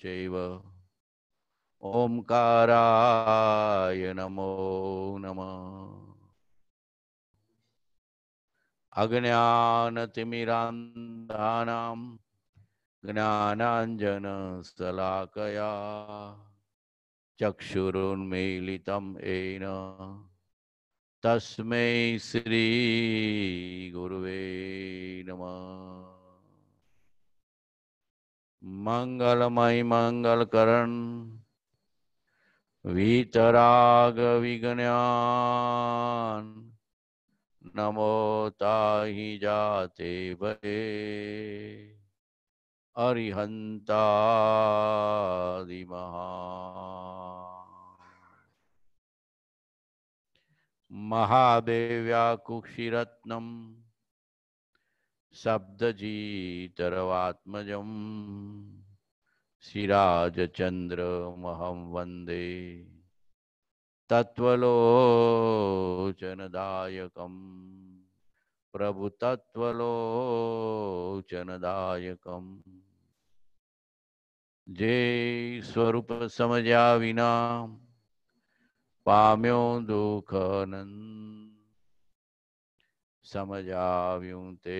ચૈવ ઓમકારાય નમો નમ અજ્ઞાનતિમિરાંધાનામ જ્ઞાનાંજન શલાકયા ચક્ષુરુન્મીલિતમ N તસ્મૈ Shri ગુરુવે નમઃ મંગલમય મંગલકરણ વિતરાગ વિજ્ઞાન નમો તાહી જાતે ભરે અરિહંતાદિમહા મહાદેવ્યા કુક્ષિરત્નમ શબ્દજીતરવાત્મજમ સિરાજચંદ્રમહં વંદે તત્વલોચનદાયકમ પ્રભુતત્વલોચનદાયકમ જે સ્વરૂપ સમજ્યા વિના પામ્યો દુઃખ સમજ આવ્યું તે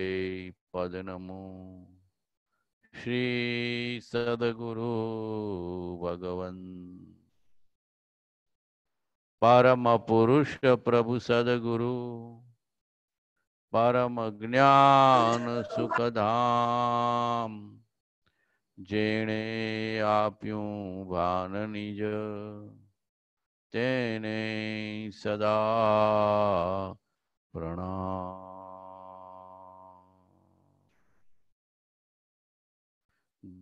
પદનમું શ્રી સદગુરુ ભગવન પરમ પુરુષ પ્રભુ સદગુરુ પરમ જ્ઞાન સુખધામ જેણે આપ્યું ભાન નિજ તેને સદા પ્રણામ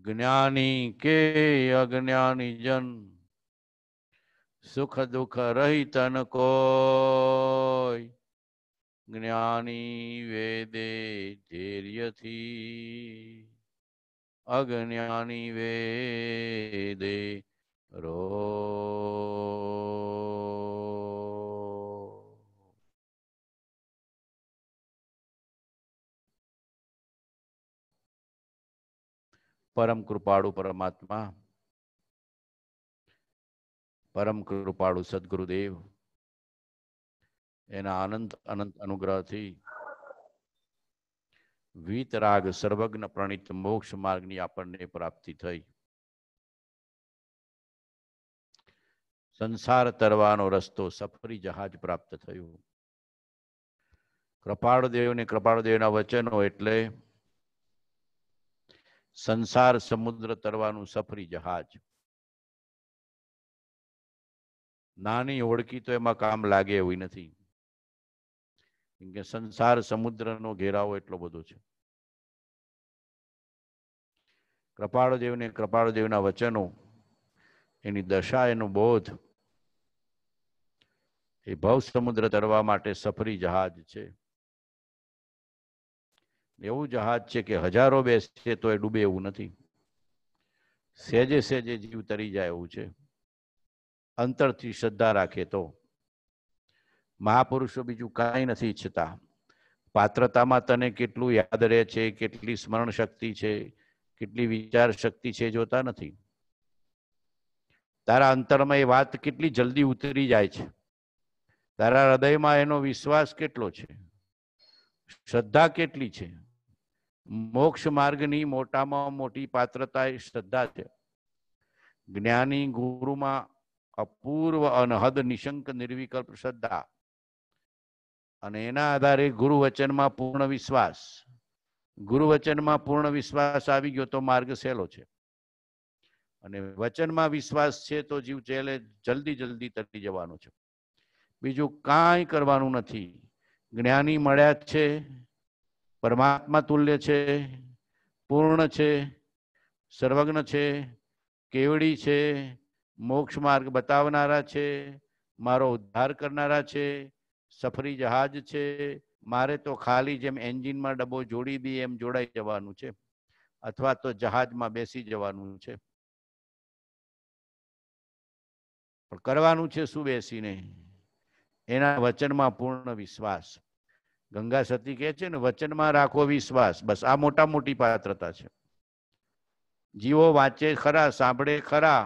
જ્ઞાની કે અજ્ઞાની જન સુખ દુઃખ રહિતન કોઈ જ્ઞાની વેદે ધૈર્યથી અજ્ઞાની વેદે રો પરમ કૃપાળુ પરમાત્મા પરમ કૃપાળુ સદગુરુદેવ એના અનંત અનંત અનુગ્રહથી વીતરાગ સર્વજ્ઞ પ્રણીત મોક્ષ માર્ગની આપણને પ્રાપ્તિ થઈ સંસાર તરવાનો રસ્તો સફરી જહાજ પ્રાપ્ત થયું કૃપાળુદેવ ને કૃપાળુદેવના વચનો એટલે સંસાર સમુદ્ર તરવાનું સફરી જહાજ નાની ઓળખી તો એમાં કામ લાગે એવી નથી કેમ કે સંસાર સમુદ્રનો ઘેરાવો એટલો બધો છે કૃપાળદેવને કૃપાળદેવના વચનો એની દશા એનો બોધ એ ભવ સમુદ્ર તરવા માટે સફરી જહાજ છે એવું જહાજ છે કે હજારો બેસે તો એ ડૂબે એવું નથી સહેજે સહેજે જીવ તરી જાય એવું છે અંતરથી શ્રદ્ધા રાખે તો મહાપુરુષો બીજું કાંઈ નથી ઈચ્છતા પાત્રતામાં તને કેટલું યાદ રહે છે કેટલી સ્મરણ શક્તિ છે કેટલી વિચાર શક્તિ છે જોતા નથી તારા અંતરમાં એ વાત કેટલી જલ્દી ઉતરી જાય છે તારા હૃદયમાં એનો વિશ્વાસ કેટલો છે શ્રદ્ધા કેટલી છે મોક્ષ માર્ગની મોટામાં મોટી પાત્રતા એ શ્રદ્ધા છે જ્ઞાની ગુરુમાં અપૂર્વ અનહદ નિશંક નિર્વિકલ્પ શ્રદ્ધા અને એના આધારે ગુરુ વચનમાં પૂર્ણ વિશ્વાસ ગુરુ વચનમાં પૂર્ણ વિશ્વાસ આવી ગયો તો માર્ગ સહેલો છે અને વચનમાં વિશ્વાસ છે તો જીવ ચેલે જલ્દી જલ્દી તરી જવાનો છે બીજું કાંઈ કરવાનું નથી જ્ઞાની મળ્યા છે પરમાત્મા તુલ્ય છે પૂર્ણ છે સર્વજ્ઞ છે કેવડી છે મોક્ષ માર્ગ બતાવનારા છે મારો ઉદ્ધાર કરનારા છે સફરી જહાજ છે મારે તો ખાલી જેમ એન્જિનમાં ડબ્બો જોડી દઈએ એમ જોડાઈ જવાનું છે અથવા તો જહાજમાં બેસી જવાનું છે પણ કરવાનું છે શું બેસીને એના વચનમાં પૂર્ણ વિશ્વાસ ગંગા સતી કહે છે ને વચનમાં રાખો વિશ્વાસ બસ આ મોટા મોટી પાત્રતા છે જીવો વાંચે ખરા સાંભળે ખરા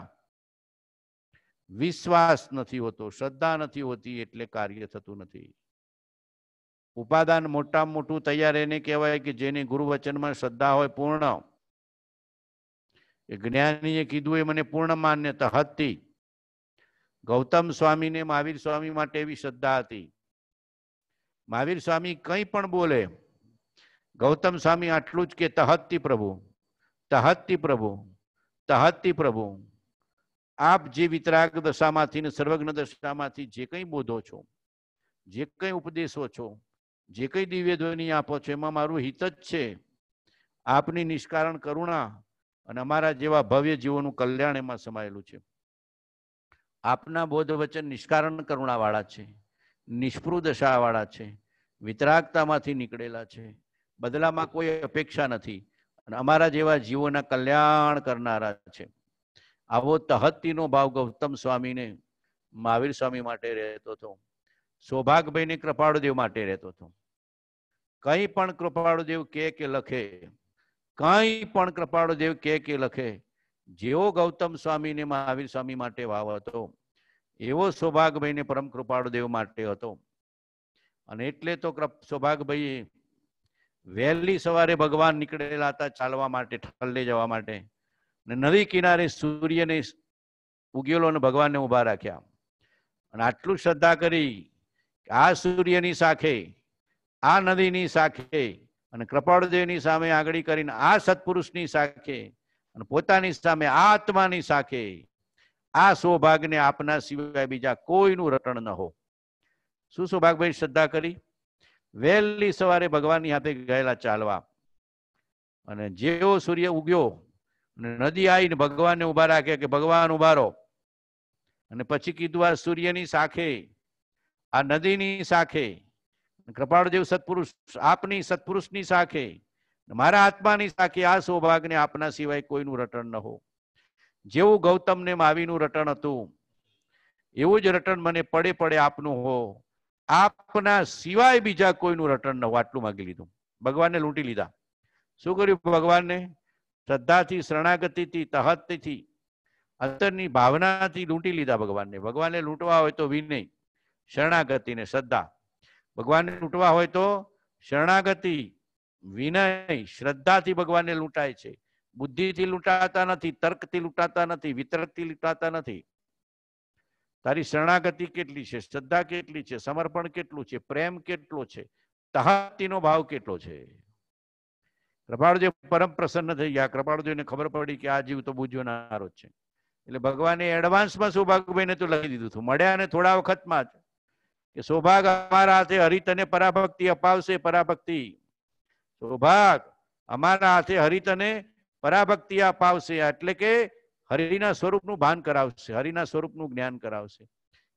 વિશ્વાસ નથી હોતો શ્રદ્ધા નથી હોતી એટલે કાર્ય થતું નથી ઉપાદાન મોટા મોટું તૈયાર એને કહેવાય કે જેની ગુરુવચનમાં શ્રદ્ધા હોય પૂર્ણ એ જ્ઞાનીએ કીધું એ મને પૂર્ણ માન્યતા હતી ગૌતમ સ્વામીને મહાવીર સ્વામી માટે એવી શ્રદ્ધા હતી મહાવીર સ્વામી કંઈ પણ બોલે ગૌતમ સ્વામી આટલું જ કે તહત્તી પ્રભુ તહત્તી પ્રભુ તહત્તી પ્રભુ આપ જે વિતરાગ દશામાંથી ને સર્વજ્ઞ દશામાંથી જે કંઈ બોધો છો જે કંઈ ઉપદેશો છો જે કંઈ દિવ્ય ધ્વનિ આપો છો એમાં મારું હિત જ છે આપની નિષ્કારણ કરુણા અને અમારા જેવા ભવ્ય જીવોનું કલ્યાણ એમાં સમાયેલું છે આપના બોધ વચન નિષ્કારણ કરુણાવાળા છે નિષ્પૃદશાવાળા છે વિતરાગતામાંથી નીકળેલા છે બદલામાં કોઈ અપેક્ષા નથી અને અમારા જેવા જીવોના કલ્યાણ કરનારા છે આવો તહત્તીનો ભાવ ગૌતમ સ્વામીને મહાવીર સ્વામી માટે રહેતો હતો સૌભાગભાઈને કૃપાળુદેવ માટે રહેતો હતો કંઈ પણ કૃપાળુદેવ કે કે લખે કંઈ પણ કૃપાળુદેવ કે કે લખે જેવો ગૌતમ સ્વામીને મહાવીર સ્વામી માટે વાવ હતો એવો સૌભાગભાઈને પરમ કૃપાળુ માટે હતો અને એટલે તો સૌભાગભાઈ વહેલી સવારે ભગવાન નીકળેલા હતા ચાલવા માટે ઠલ્લે જવા માટે ને નદી કિનારે સૂર્યને ઉગેલો અને ભગવાનને ઊભા રાખ્યા અને આટલું શ્રદ્ધા કરી કે આ સૂર્યની સાખે આ નદીની સાખે અને કૃપાળુદેવની સામે આગળી કરીને આ સત્પુરુષની સાખે અને પોતાની સામે આ આત્માની સાખે આ સૌભાગને આપના સિવાય બીજા કોઈનું રટણ ન હો શું સૌભાગભાઈ શ્રદ્ધા કરી વહેલી સવારે ભગવાનની હાથે ગયેલા ચાલવા અને જેવો સૂર્ય ઉગ્યો નદી આવીને ભગવાનને ઉભા રાખ્યા કે ભગવાન ઉભારો અને પછી કીધું આ સૂર્યની સાખે આ નદીની સાખે કૃપાળદેવ સત્પુરુષ આપની સત્પુરુષની સાખે મારા આત્માની સાખે આ સૌભાગને આપના સિવાય કોઈનું રટણ ન હોય જેવું ગૌતમ ને માવીનું રટણ હતું એવું જ રટણ મને પડે પડે આપનું હો આપના સિવાય બીજા કોઈનું રટણ ન આટલું માગી લીધું ભગવાનને લૂંટી લીધા શું કર્યું ભગવાનને શ્રદ્ધાથી શરણાગતિથી તહતથી અંતરની ભાવનાથી લૂંટી લીધા ભગવાનને ભગવાનને લૂંટવા હોય તો વિનય શરણાગતિ ને શ્રદ્ધા ભગવાનને લૂંટવા હોય તો શરણાગતિ વિનય શ્રદ્ધાથી ભગવાનને લૂંટાય છે બુદ્ધિથી લૂંટાતા નથી તર્કથી લૂંટાતા નથી વિતર્કથી લૂંટાતા નથી તારી શરણાગતિ કેટલી છે શ્રદ્ધા કેટલી છે સમર્પણ કેટલું છે પ્રેમ કેટલો છે તહાતીનો ભાવ કેટલો છે કૃપાળુજી પરમ પ્રસન્ન થઈ ગયા કૃપાળુજીને ખબર પડી કે આ જીવ તો બુજવનારો છે એટલે ભગવાને એડવાન્સમાં સૌભાગભાઈને તો લખી દીધું હતું મળ્યા અને થોડા વખતમાં જ કે સૌભાગ અમારા હાથે હરિત અને પરાભક્તિ અપાવશે પરાભક્તિ સૌભાગ અમારા હાથે હરિત અને પરાભક્તિ અપાવશે એટલે કે હરિના સ્વરૂપનું ભાન કરાવશે હરિના સ્વરૂપનું જ્ઞાન કરાવશે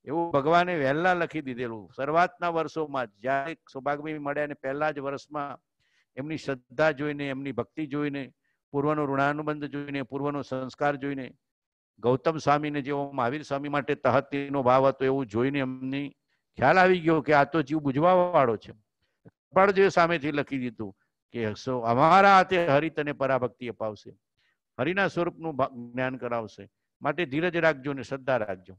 એવું ભગવાને વહેલા લખી દીધેલું શરૂઆતના વર્ષોમાં જ્યારે સૌભાગ્ય મળ્યા ને પહેલા જ વર્ષમાં એમની શ્રદ્ધા જોઈને એમની ભક્તિ જોઈને પૂર્વનો ઋણાનુબંધ જોઈને પૂર્વનો સંસ્કાર જોઈને ગૌતમ સ્વામીને જેવો મહાવીર સ્વામી માટે તહતીનો ભાવ હતો એવું જોઈને એમની ખ્યાલ આવી ગયો કે આ તો જીવ બુજવા વાળો છે પણ જે સામેથી લખી દીધું કે સો અમારા હાથે હરિત અને પરાભક્તિ અપાવશે હરિના સ્વરૂપનું જ્ઞાન કરાવશે માટે ધીરજ રાખજો ને શ્રદ્ધા રાખજો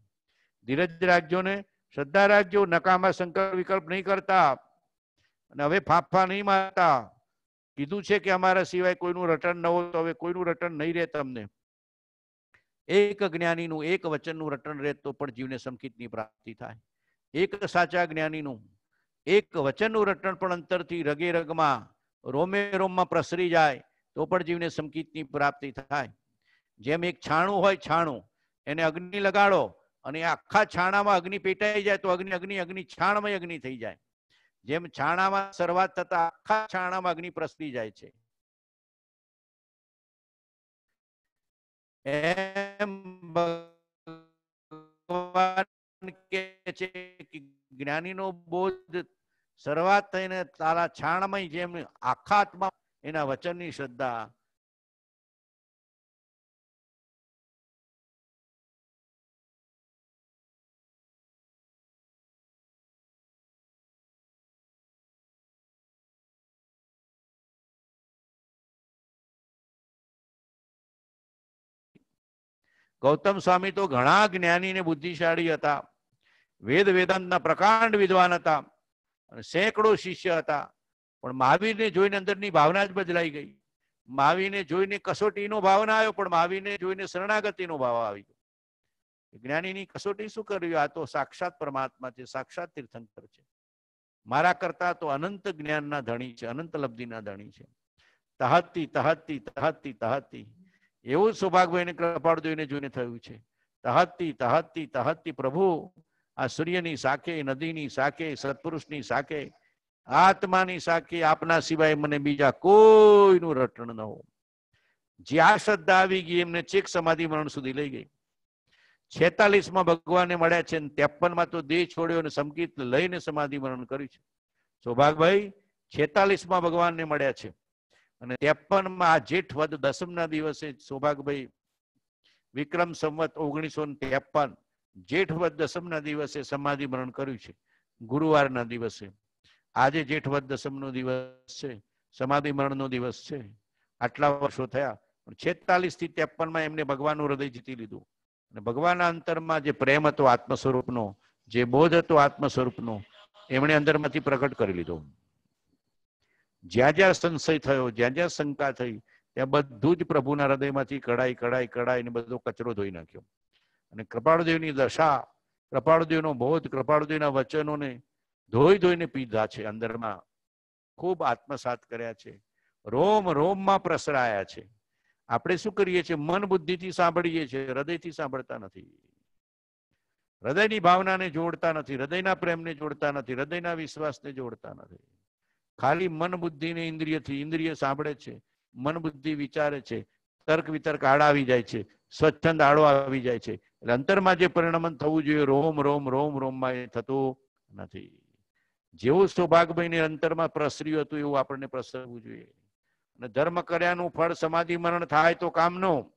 ધીરજ રાખજો ને શ્રદ્ધા રાખજો નકામા શંકર વિકલ્પ નહીં કરતા અને હવે ફાંફા નહીં મારતા કીધું છે કે અમારા સિવાય કોઈનું રટણ ન હોય તો હવે કોઈનું રટણ નહીં રહે તમને એક જ્ઞાનીનું એક વચનનું રટણ રહે તો પણ જીવને સંકિતની પ્રાપ્તિ થાય એક સાચા જ્ઞાનીનું એક વચનનું રટણ પણ અંતરથી રગે રગમાં રોમે રોમમાં પ્રસરી જાય તો પણ જીવને સંકિતની પ્રાપ્તિ થાય જેમ એક છાણું હોય છાણું એને અગ્નિ લગાડો અને આખા છાણામાં અગ્નિ પેટાઈ જાય તો અગ્નિ અગ્નિ અગ્નિ છાણમય અગ્નિ થઈ જાય જેમ છાણામાં શરૂઆત થતા આખા છાણામાં અગ્નિ પ્રસરી જાય છે એમ ભગવાન કે છે જ્ઞાનીનો બોધ શરૂઆત થઈને તારા છાણમય જેમ આખા આત્મા એના વચનની શ્રદ્ધા ગૌતમ સ્વામી તો ઘણા જ્ઞાની ને બુદ્ધિશાળી હતા વેદ વેદાંતના પ્રકાંડ વિદ્વાન હતા અને સેંકડો શિષ્ય હતા પણ મહાવીરને જોઈને અંદરની ભાવના જ બદલાઈ ગઈ મહાવીરને જોઈને કસોટીનો ભાવ આવ્યો પણ મહાવીરને જોઈને શરણાગતિનો ભાવ આવી ગયો જ્ઞાનીની કસોટી શું કર્યું આ તો સાક્ષાત પરમાત્મા છે સાક્ષાત તીર્થંકર છે મારા કરતા તો અનંત જ્ઞાનના ધણી છે અનંત લબ્ધિના ધણી છે તહતી તહતી તહતી તહતી એવું સૌભાગભાઈને કૃપાળ જોઈને જોઈને થયું છે તહતી તહતી તહતી પ્રભુ આ સૂર્યની સાખે નદીની સાકે સત્પુરુષની સાખે આત્માની સાકે આપના સિવાય મને બીજા કોઈનું રટણ ન હોય જ્યાં શ્રદ્ધા આવી ગઈ એમને ચેક સમાધિ મરણ સુધી લઈ ગઈ છેતાલીસ માં ભગવાને મળ્યા છે અને માં તો દેહ છોડ્યો અને સંકિત લઈને સમાધિ મરણ કર્યું છે સૌભાગભાઈ છેતાલીસ છેતાલીસમાં ભગવાનને મળ્યા છે અને ત્રેપનમાં આ જેઠ વદ દસમના દિવસે સૌભાગભાઈ વિક્રમ સંવત ઓગણીસો ને ત્રેપન જેઠવદ દસમના દિવસે સમાધિ મરણ કર્યું છે ગુરુવારના દિવસે આજે જેઠવદ દસમનો દિવસ છે સમાધિ મરણનો દિવસ છે આટલા વર્ષો થયા પણ છેતાલીસ થી ત્રેપનમાં એમને ભગવાનનું હૃદય જીતી લીધું અને ભગવાનના અંતરમાં જે પ્રેમ હતો આત્મ સ્વરૂપનો જે બોધ હતો આત્મ સ્વરૂપનો એમણે અંદરમાંથી પ્રગટ કરી લીધો જ્યાં જ્યાં સંશય થયો જ્યાં જ્યાં શંકા થઈ ત્યાં બધું જ પ્રભુના હૃદયમાંથી કઢાઈ કઢાઈ ને બધો કચરો ધોઈ નાખ્યો અને કૃપાળદેવની દશા કૃપાળદેવનો બોધ કૃપાળદેવના વચનોને ધોઈ ધોઈને પીધા છે અંદરમાં ખૂબ આત્મસાત કર્યા છે રોમ રોમમાં પ્રસરાયા છે આપણે શું કરીએ છીએ મન બુદ્ધિથી સાંભળીએ છીએ હૃદયથી સાંભળતા નથી હૃદયની ભાવનાને જોડતા નથી હૃદયના પ્રેમને જોડતા નથી હૃદયના વિશ્વાસને જોડતા નથી ખાલી મન બુદ્ધિને ઇન્દ્રિયથી ઇન્દ્રિય સાંભળે છે મન બુદ્ધિ વિચારે છે તર્ક વિતર્ક આડા આવી જાય છે સ્વચ્છંદ આડો આવી જાય છે એટલે અંતરમાં જે પરિણમન થવું જોઈએ રોમ રોમ રોમ રોમમાં એ થતું નથી જેવું સૌભાગભાઈને અંતરમાં પ્રસર્યું હતું એવું આપણને પ્રસરવું જોઈએ અને ધર્મ કર્યાનું ફળ સમાધિ મરણ થાય તો કામનું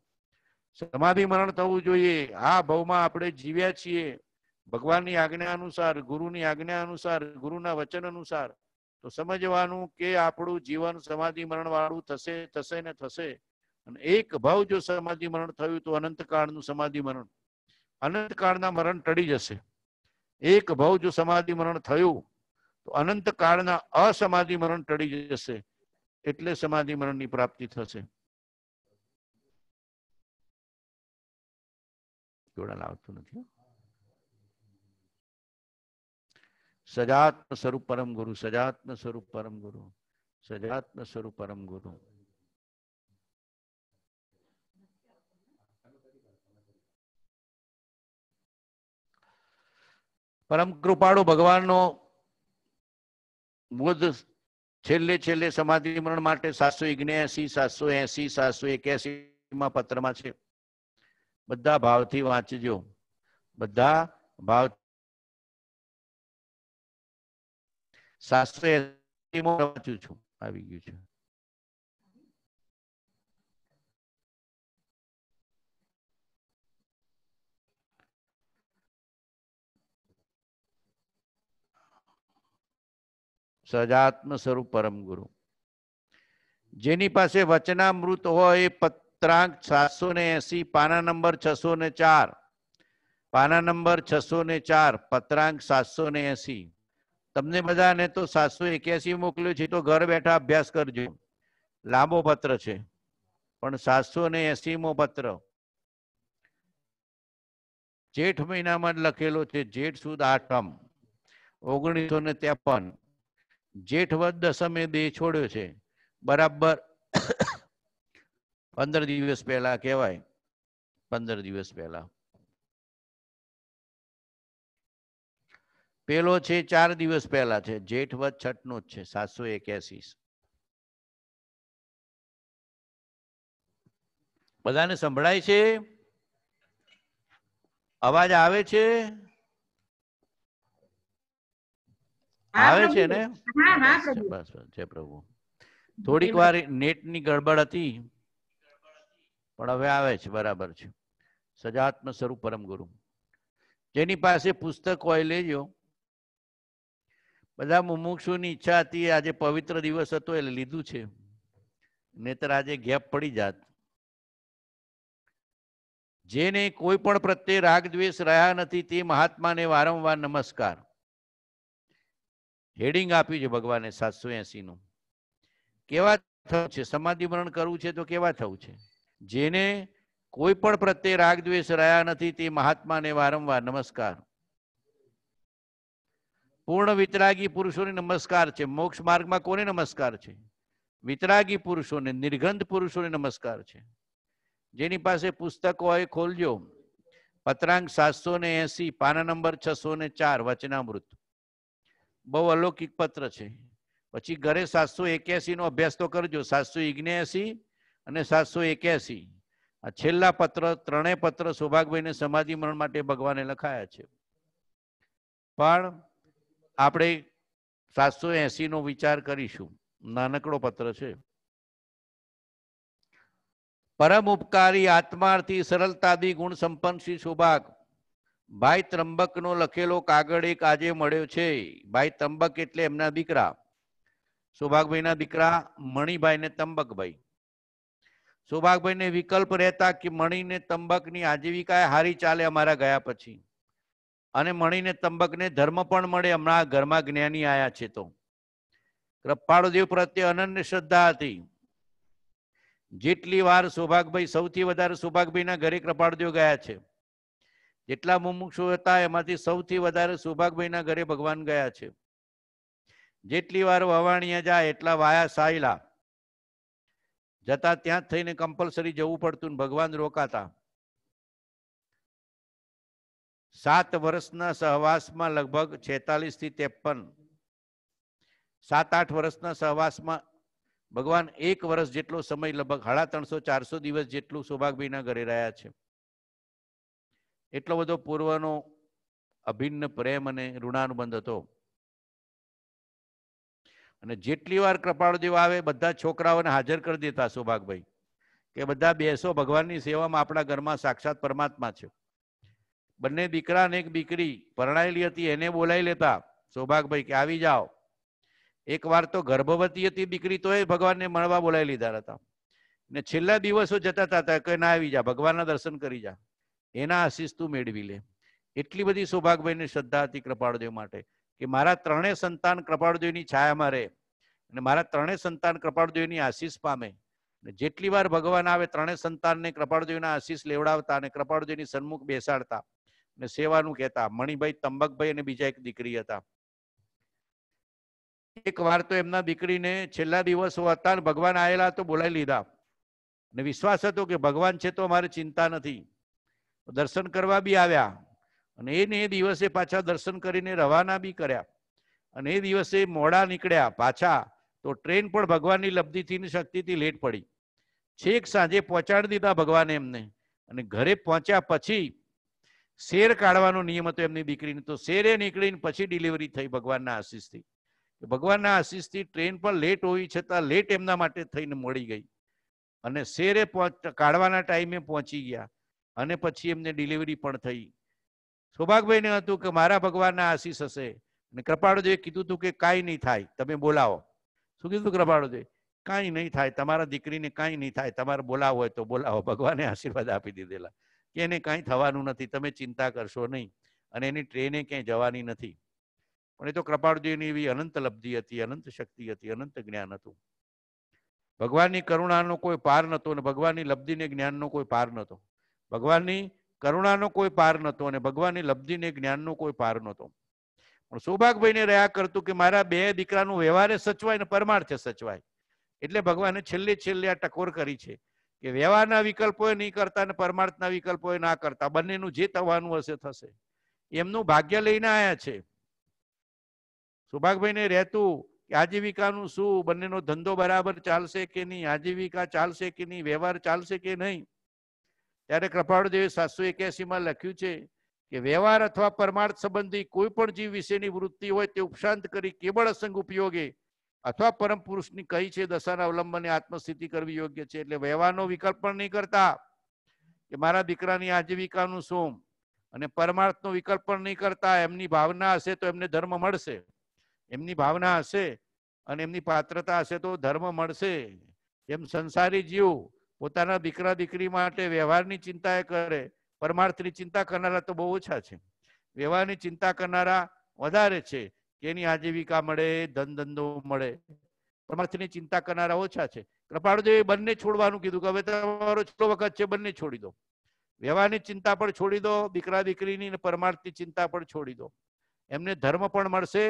સમાધિ મરણ થવું જોઈએ આ ભવમાં આપણે જીવ્યા છીએ ભગવાનની આજ્ઞા અનુસાર ગુરુની આજ્ઞા અનુસાર ગુરુના વચન અનુસાર તો સમજવાનું કે આપણું જીવન સમાધિ મરણ વાળું થશે થશે ને થશે અને એક ભાવ જો સમાધિ મરણ થયું તો અનંતકાળનું સમાધિ મરણ અનંત કાળના મરણ ટળી જશે એક ભવ જો સમાધિ મરણ થયું તો અનંત કાળના અસમાધિ મરણ ટળી જશે એટલે સમાધિ મરણની પ્રાપ્તિ થશે જોડાણ આવતું નથી સજાત્મ સ્વરૂપ પરમ ગુરુ સજાત્મ સ્વરૂપ પરમ ગુરુ સજાત્મ સ્વરૂપ પરમ ગુરુ પરમ કૃપાળુ ભગવાનનો બુદ્ધ છેલ્લે છેલ્લે સમાધિ મરણ માટે સાતસો ઇગ્નેસી સાતસો એસી સાતસો એક્યાસી માં પત્રમાં છે બધા ભાવથી વાંચજો બધા ભાવ સાતસો એસી વાંચું છું આવી ગયું છે સજાત્મ સ્વરૂપ પરમ ગુરુ જેની પાસે વચનામૃત હોય એ પત્રાંક સાતસો ને એસી પાના નંબર છસો ને ચાર પાના નંબર છસો ને ચાર પત્રાંક સાતસો ને એસી તમને બધાને તો સાતસો એક્યાસી મોકલ્યું છે તો ઘર બેઠા અભ્યાસ કરજો લાંબો પત્ર છે પણ સાતસો ને મો પત્ર જેઠ મહિનામાં લખેલો છે જેઠ સુદ આઠમ ઓગણીસો ને ત્રેપન જેઠ વદ દસમે દેહ છોડ્યો છે બરાબર પંદર દિવસ પહેલા કહેવાય પંદર દિવસ પહેલા પેલો છે ચાર દિવસ પહેલા છે જેઠ વદ છઠનો જ છે સાતસો એક્યાસી બધાને સંભળાય છે અવાજ આવે છે આવે છે ને બસ જય પ્રભુ થોડીક વાર નેટની ગડબડ હતી પણ હવે આવે છે બરાબર છે સજાત્મ સ્વરૂપ પરમ ગુરુ જેની પાસે પુસ્તક હોય લેજો બધા મુમુક્ષુની ઈચ્છા હતી આજે પવિત્ર દિવસ હતો એટલે લીધું છે નેતર આજે ગેપ પડી જાત જેને કોઈ પણ પ્રત્યે રાગ દ્વેષ રહ્યા નથી તે મહાત્માને વારંવાર નમસ્કાર હેડિંગ આપ્યું છે ભગવાને સાતસો નું કેવા થયું છે સમાધિ મરણ કરવું છે તો કેવા થવું છે જેને કોઈ પણ પ્રત્યે રાગ દ્વેષ રહ્યા નથી તે મહાત્માને વારંવાર નમસ્કાર પૂર્ણ વિતરાગી પુરુષોને નમસ્કાર છે મોક્ષ માર્ગમાં કોને નમસ્કાર છે વિતરાગી પુરુષોને નિર્ગંધ પુરુષોને નમસ્કાર છે જેની પાસે પુસ્તક હોય ખોલજો પત્રાંક સાતસો ને એસી પાના નંબર છસો ને ચાર વચનામૃત બહુ અલૌકિક પત્ર છે પછી ઘરે સાતસો એક્યાસી નો અભ્યાસ તો કરજો સાતસો ઇગ્નેસી અને સાતસો એક્યાસી આ છેલ્લા પત્ર ત્રણેય પત્ર સૌભાગભાઈને સમાધિ મરણ માટે ભગવાને લખાયા છે પણ આપણે સાતસો એસી નો વિચાર કરીશું નાનકડો પત્ર છે પરમ ઉપકારી આત્માર્થી સરળતાથી ગુણ સંપન્ન શ્રી સુભાગ ભાઈ ત્રંબકનો લખેલો કાગળ એક આજે મળ્યો છે ભાઈ ત્રંબક એટલે એમના દીકરા સુભાગભાઈના દીકરા મણિભાઈને તંબકભાઈ સુભાગભાઈને વિકલ્પ રહેતા કે મણીને તંબકની આજીવિકા હારી ચાલે અમારા ગયા પછી અને મણીને તંબકને ધર્મ પણ મળે હમણાં ઘરમાં જ્ઞાની આયા છે તો કૃપાળુદેવ પ્રત્યે અનન્ય શ્રદ્ધા હતી જેટલી વાર સુભાગભાઈ સૌથી વધારે સુભાગભાઈના ઘરે કૃપાળદેવ ગયા છે જેટલા મુમુક્ષુ હતા એમાંથી સૌથી વધારે સુભાગભાઈના ઘરે ભગવાન ગયા છે જેટલી વાર વવાણીએ જાય એટલા વાયા સાયલા જતા ત્યાં જ થઈને કમ્પલસરી જવું પડતું ભગવાન રોકાતા સાત વર્ષના સહવાસમાં લગભગ છેતાલીસ થી ત્રેપન સાત આઠ વર્ષના સહવાસમાં ભગવાન એક વર્ષ જેટલો સમય લગભગ હાડા ત્રણસો ચારસો દિવસ જેટલું સુભાગભાઈના ઘરે રહ્યા છે એટલો બધો પૂર્વનો અભિન્ન પ્રેમ અને ઋણાનુબંધ હતો અને જેટલી વાર કૃપાળુદેવ આવે બધા છોકરાઓને હાજર કરી દેતા સૌભાગભાઈ કે બધા બેસો ભગવાનની સેવામાં આપણા ઘરમાં સાક્ષાત પરમાત્મા છે બંને દીકરા અને એક દીકરી પરણાયેલી હતી એને બોલાવી લેતા સૌભાગભાઈ કે આવી જાઓ એક વાર તો ગર્ભવતી હતી દીકરી તો એ ભગવાનને મળવા બોલાવી લીધા હતા ને છેલ્લા દિવસો જતા હતા કે ના આવી જા ભગવાનના દર્શન કરી જા એના આશીષ તું મેળવી લે એટલી બધી સૌભાગભાઈને શ્રદ્ધા હતી કૃપાળદેવ માટે કે મારા ત્રણેય સંતાન કૃપાળદેવની છાયામાં રહે અને મારા ત્રણેય સંતાન કૃપાળદેવની આશીષ પામે જેટલી વાર ભગવાન આવે ત્રણેય સંતાનને કૃપાળદેવના આશીષ લેવડાવતા અને કૃપાળદેવની સન્મુખ બેસાડતા અને સેવાનું કહેતા મણિભાઈ તંબકભાઈ અને બીજા એક દીકરી હતા એક વાર તો એમના દીકરીને છેલ્લા દિવસો હતા ભગવાન આવેલા તો બોલાવી લીધા અને વિશ્વાસ હતો કે ભગવાન છે તો અમારે ચિંતા નથી દર્શન કરવા બી આવ્યા અને એને એ દિવસે પાછા દર્શન કરીને રવાના બી કર્યા અને એ દિવસે મોડા નીકળ્યા પાછા તો ટ્રેન પણ ભગવાનની લબ્ધિથી શક્તિથી લેટ પડી છેક સાંજે પહોંચાડી દીધા ભગવાને એમને અને ઘરે પહોંચ્યા પછી શેર કાઢવાનો નિયમ હતો એમની દીકરીને તો શેરે નીકળીને પછી ડિલિવરી થઈ ભગવાનના આશીષથી ભગવાનના આશીષથી ટ્રેન પણ લેટ હોવી છતાં લેટ એમના માટે થઈને મળી ગઈ અને શેરે કાઢવાના ટાઈમે પહોંચી ગયા અને પછી એમને ડિલિવરી પણ થઈ સૌભાગભાઈને હતું કે મારા ભગવાનના આશીષ હશે અને કૃપાળુદેવે કીધું હતું કે કાંઈ નહીં થાય તમે બોલાવો શું કીધું કૃપાળુદેવ કાંઈ નહીં થાય તમારા દીકરીને કાંઈ નહીં થાય તમારે બોલાવો હોય તો બોલાવો ભગવાને આશીર્વાદ આપી દીધેલા કે એને કાંઈ થવાનું નથી તમે ચિંતા કરશો નહીં અને એની ટ્રેને ક્યાંય જવાની નથી પણ એ તો કૃપાળુદેવની એવી અનંત લબ્ધિ હતી અનંત શક્તિ હતી અનંત જ્ઞાન હતું ભગવાનની કરુણાનો કોઈ પાર નહોતો અને ભગવાનની લબ્ધિને જ્ઞાનનો કોઈ પાર નહોતો ભગવાનની કરુણાનો કોઈ પાર નહોતો અને ભગવાનની લબ્ધિને જ્ઞાનનો કોઈ પાર નહોતો પણ સૌભાગભાઈને રહ્યા કરતું કે મારા બે દીકરાનું વ્યવહાર સચવાય ને પરમાર્થે સચવાય એટલે ભગવાને છેલ્લે છેલ્લે આ ટકોર કરી છે કે વ્યવહારના વિકલ્પોએ નહીં કરતા અને પરમાર્થના વિકલ્પોએ ના કરતા બંનેનું જે થવાનું હશે થશે એમનું ભાગ્ય લઈને આવ્યા છે સુભાગભાઈને રહેતું કે આજીવિકાનું શું બંનેનો ધંધો બરાબર ચાલશે કે નહીં આજીવિકા ચાલશે કે નહીં વ્યવહાર ચાલશે કે નહીં ત્યારે કૃપાળુદેવી સાતસો એક્યાસીમાં લખ્યું છે કે વ્યવહાર અથવા પરમાર્થ સંબંધી કોઈ પણ જીવ વિશેની વૃત્તિ હોય તે ઉપશાંત કરી કેવળ અસંગ ઉપયોગે અથવા પરમ પુરુષની કહી છે દશાના અવલંબને આત્મસ્થિતિ કરવી યોગ્ય છે એટલે વ્યવહારનો વિકલ્પ પણ નહીં કરતા કે મારા દીકરાની આજીવિકાનું શું અને પરમાર્થનો વિકલ્પ પણ નહીં કરતા એમની ભાવના હશે તો એમને ધર્મ મળશે એમની ભાવના હશે અને એમની પાત્રતા હશે તો ધર્મ મળશે એમ સંસારી જીવ પોતાના દીકરા દીકરી માટે વ્યવહારની ચિંતા એ કરે પરમાર્થની ચિંતા કરનારા તો બહુ ઓછા છે વ્યવહારની ચિંતા કરનારા વધારે છે કે એની આજીવિકા મળે ધન ધંધો મળે પરમાર્થની ચિંતા કરનારા ઓછા છે કૃપાળુદેવે બંને છોડવાનું કીધું કે હવે તમારો છોડો વખત છે બંને છોડી દો વ્યવહારની ચિંતા પણ છોડી દો દીકરા દીકરીની પરમાર્થની ચિંતા પણ છોડી દો એમને ધર્મ પણ મળશે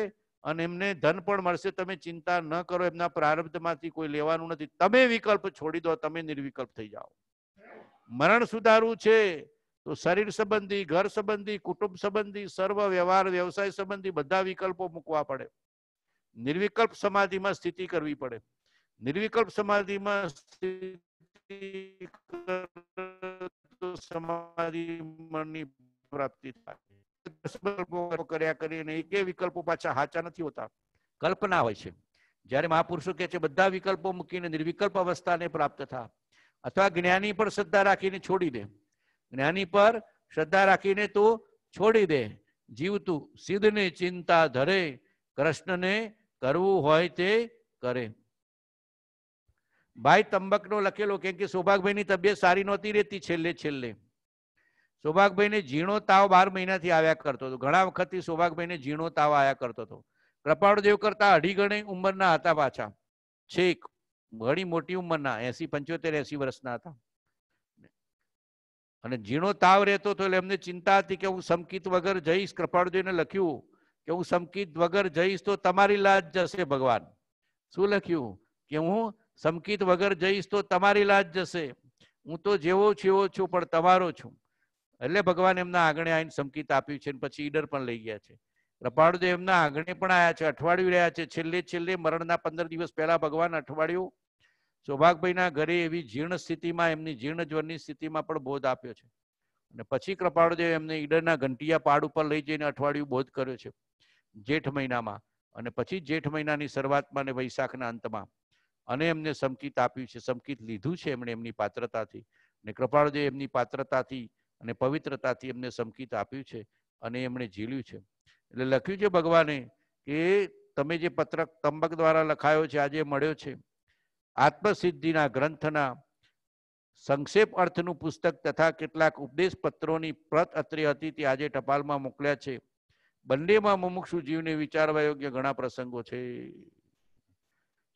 અને એમને ધન પણ મળશે તમે ચિંતા ન કરો એમના પ્રારબ્ધમાંથી કોઈ લેવાનું નથી તમે વિકલ્પ છોડી દો તમે નિર્વિકલ્પ થઈ જાઓ મરણ સુધારવું છે તો શરીર સંબંધી ઘર સંબંધી કુટુંબ સંબંધી સર્વ વ્યવહાર વ્યવસાય સંબંધી બધા વિકલ્પો મૂકવા પડે નિર્વિકલ્પ સમાધિમાં સ્થિતિ કરવી પડે નિર્વિકલ્પ સમાધિમાં સમાધિ પ્રાપ્તિ થાય કર્યા કરીને એકે વિકલ્પો પાછા હાચા નથી હોતા કલ્પના હોય છે જ્યારે મહાપુરુષો કે છે બધા વિકલ્પો મૂકીને નિર્વિકલ્પ અવસ્થાને પ્રાપ્ત થા અથવા જ્ઞાની પર શ્રદ્ધા રાખીને છોડી દે જ્ઞાની પર શ્રદ્ધા રાખીને તો છોડી દે જીવતું સિદ્ધને ચિંતા ધરે કૃષ્ણને કરવું હોય તે કરે ભાઈ તંબકનો લખેલો કેમ કે સૌભાગભાઈની તબિયત સારી નહોતી રહેતી છેલ્લે છેલ્લે સૌભાગભાઈને ઝીણો તાવ બાર મહિનાથી આવ્યા કરતો હતો ઘણા વખતથી સૌભાગભાઈને ઝીણો તાવ આવ્યા કરતો હતો કૃપાળુદેવ કરતા અઢી ગણી ઉંમરના હતા પાછા છેક ઘણી મોટી ઉંમરના એસી પંચોતેર એસી વર્ષના હતા અને ઝીણો તાવ રહેતો હતો એટલે એમને ચિંતા હતી કે હું સમકિત વગર જઈશ કૃપાળુદેવને લખ્યું કે હું સમકિત વગર જઈશ તો તમારી લાજ જશે ભગવાન શું લખ્યું કે હું સમકિત વગર જઈશ તો તમારી લાજ જશે હું તો જેવો છું એવો છું પણ તમારો છું એટલે ભગવાન એમના આંગણે આવીને સંકેત આપ્યું છે પછી ઈડર પણ લઈ ગયા છે રપાળુદેવ એમના આંગણે પણ આવ્યા છે અઠવાડિયું રહ્યા છે છેલ્લે છેલ્લે મરણના પંદર દિવસ પહેલા ભગવાન અઠવાડિયું સૌભાગભાઈના ઘરે એવી જીર્ણ સ્થિતિમાં એમની જીર્ણ જ્વરની સ્થિતિમાં પણ બોધ આપ્યો છે અને પછી કૃપાળુદેવ એમને ઈડરના ઘંટિયા પાડ ઉપર લઈ જઈને અઠવાડિયું બોધ કર્યો છે જેઠ મહિનામાં અને પછી જેઠ મહિનાની શરૂઆતમાં અને વૈશાખના અંતમાં અને એમને સંકિત આપ્યું છે સંકિત લીધું છે એમણે એમની પાત્રતાથી અને કૃપાળુદેવ એમની પાત્રતાથી અને પવિત્રતાથી એમને સંકિત આપ્યું છે અને એમણે ઝીલ્યું છે એટલે લખ્યું છે ભગવાને કે તમે જે પત્રક તંબક દ્વારા લખાયો છે આજે મળ્યો છે આત્મસિદ્ધિના ગ્રંથના સંક્ષેપ અર્થનું પુસ્તક તથા કેટલાક ઉપદેશ પત્રોની પ્રત અત્રે હતી તે આજે ટપાલમાં મોકલ્યા છે બંનેમાં મુમુક્ષુ જીવને વિચારવા યોગ્ય ઘણા પ્રસંગો છે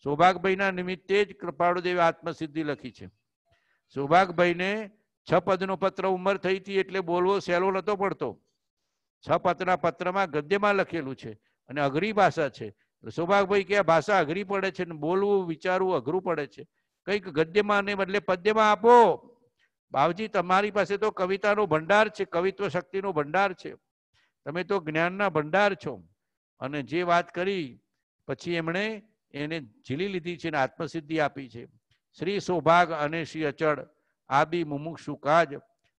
સૌભાગભાઈના નિમિત્તે જ કૃપાળુદેવે આત્મસિદ્ધિ લખી છે સૌભાગભાઈને છ પદનો પત્ર ઉંમર થઈ હતી એટલે બોલવો સહેલો નહોતો પડતો છ પદના પત્રમાં ગદ્યમાં લખેલું છે અને અઘરી ભાષા છે સૌભાગભાઈ કે આ ભાષા અઘરી પડે છે ને બોલવું વિચારવું અઘરું પડે છે કંઈક ગદ્યમાં ને બદલે પદ્યમાં આપો બાવજી તમારી પાસે તો કવિતાનો ભંડાર છે કવિત્વ શક્તિનો ભંડાર છે તમે તો જ્ઞાનના ભંડાર છો અને જે વાત કરી પછી એમણે એને ઝીલી લીધી છે અને આત્મસિદ્ધિ આપી છે શ્રી સૌભાગ અને શ્રી અચળ આબી મુમુક્ષુ કાજ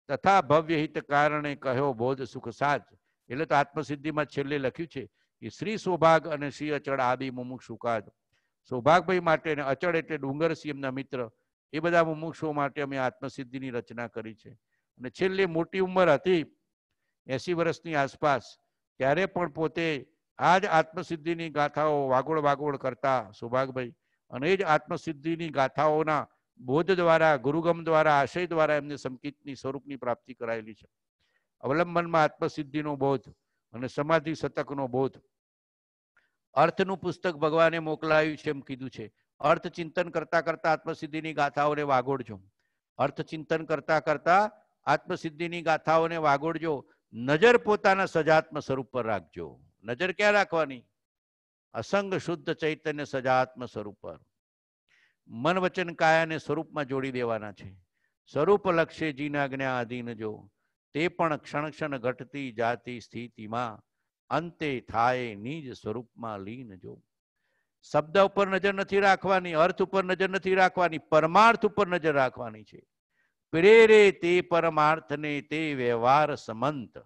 તથા ભવ્ય હિત કારણે કહ્યો બોધ સુખ સાજ એટલે તો આત્મસિદ્ધિમાં છેલ્લે લખ્યું છે કે શ્રી સૌભાગ અને શ્રી અચળ આબી મુમુક્ષુ કાજ સૌભાગભાઈ માટે અને અચળ એટલે ડુંગર સિંહ એમના મિત્ર એ બધા મુમુક્ષો માટે અમે આત્મસિદ્ધિની રચના કરી છે અને છેલ્લે મોટી ઉંમર હતી એસી વર્ષની આસપાસ ત્યારે પણ પોતે આ જ આત્મસિદ્ધિની ગાથાઓ વાગોળ વાગોળ કરતા સૌભાગભાઈ અને એ જ આત્મસિદ્ધિની ગાથાઓના બોધ દ્વારા ગુરુગમ દ્વારા આશય દ્વારા એમને સંકિતની સ્વરૂપની પ્રાપ્તિ કરાયેલી છે અવલંબનમાં આત્મસિદ્ધિનો બોધ અને સમાધિ શતકનો બોધ અર્થનું પુસ્તક ભગવાને મોકલાયું છે એમ કીધું છે અર્થ ચિંતન કરતા કરતા આત્મસિદ્ધિની ગાથાઓને વાગોડજો અર્થ ચિંતન કરતા કરતા આત્મસિદ્ધિની ગાથાઓને વાગોડજો નજર પોતાના સજાત્મ સ્વરૂપ પર રાખજો નજર ક્યાં રાખવાની અસંગ શુદ્ધ ચૈતન્ય સજાત્મ સ્વરૂપ પર મન વચન કાયાને સ્વરૂપમાં જોડી દેવાના છે સ્વરૂપ લક્ષ્ય જ્ઞા આધીન જો તે પણ ક્ષણ ક્ષણ ઘટતી જાતી સ્થિતિમાં અંતે થાય નિજ સ્વરૂપમાં લીન જો શબ્દ ઉપર નજર નથી રાખવાની અર્થ ઉપર નજર નથી રાખવાની પરમાર્થ ઉપર નજર રાખવાની છે પ્રેરે તે પરમાર્થને તે વ્યવહાર સમંત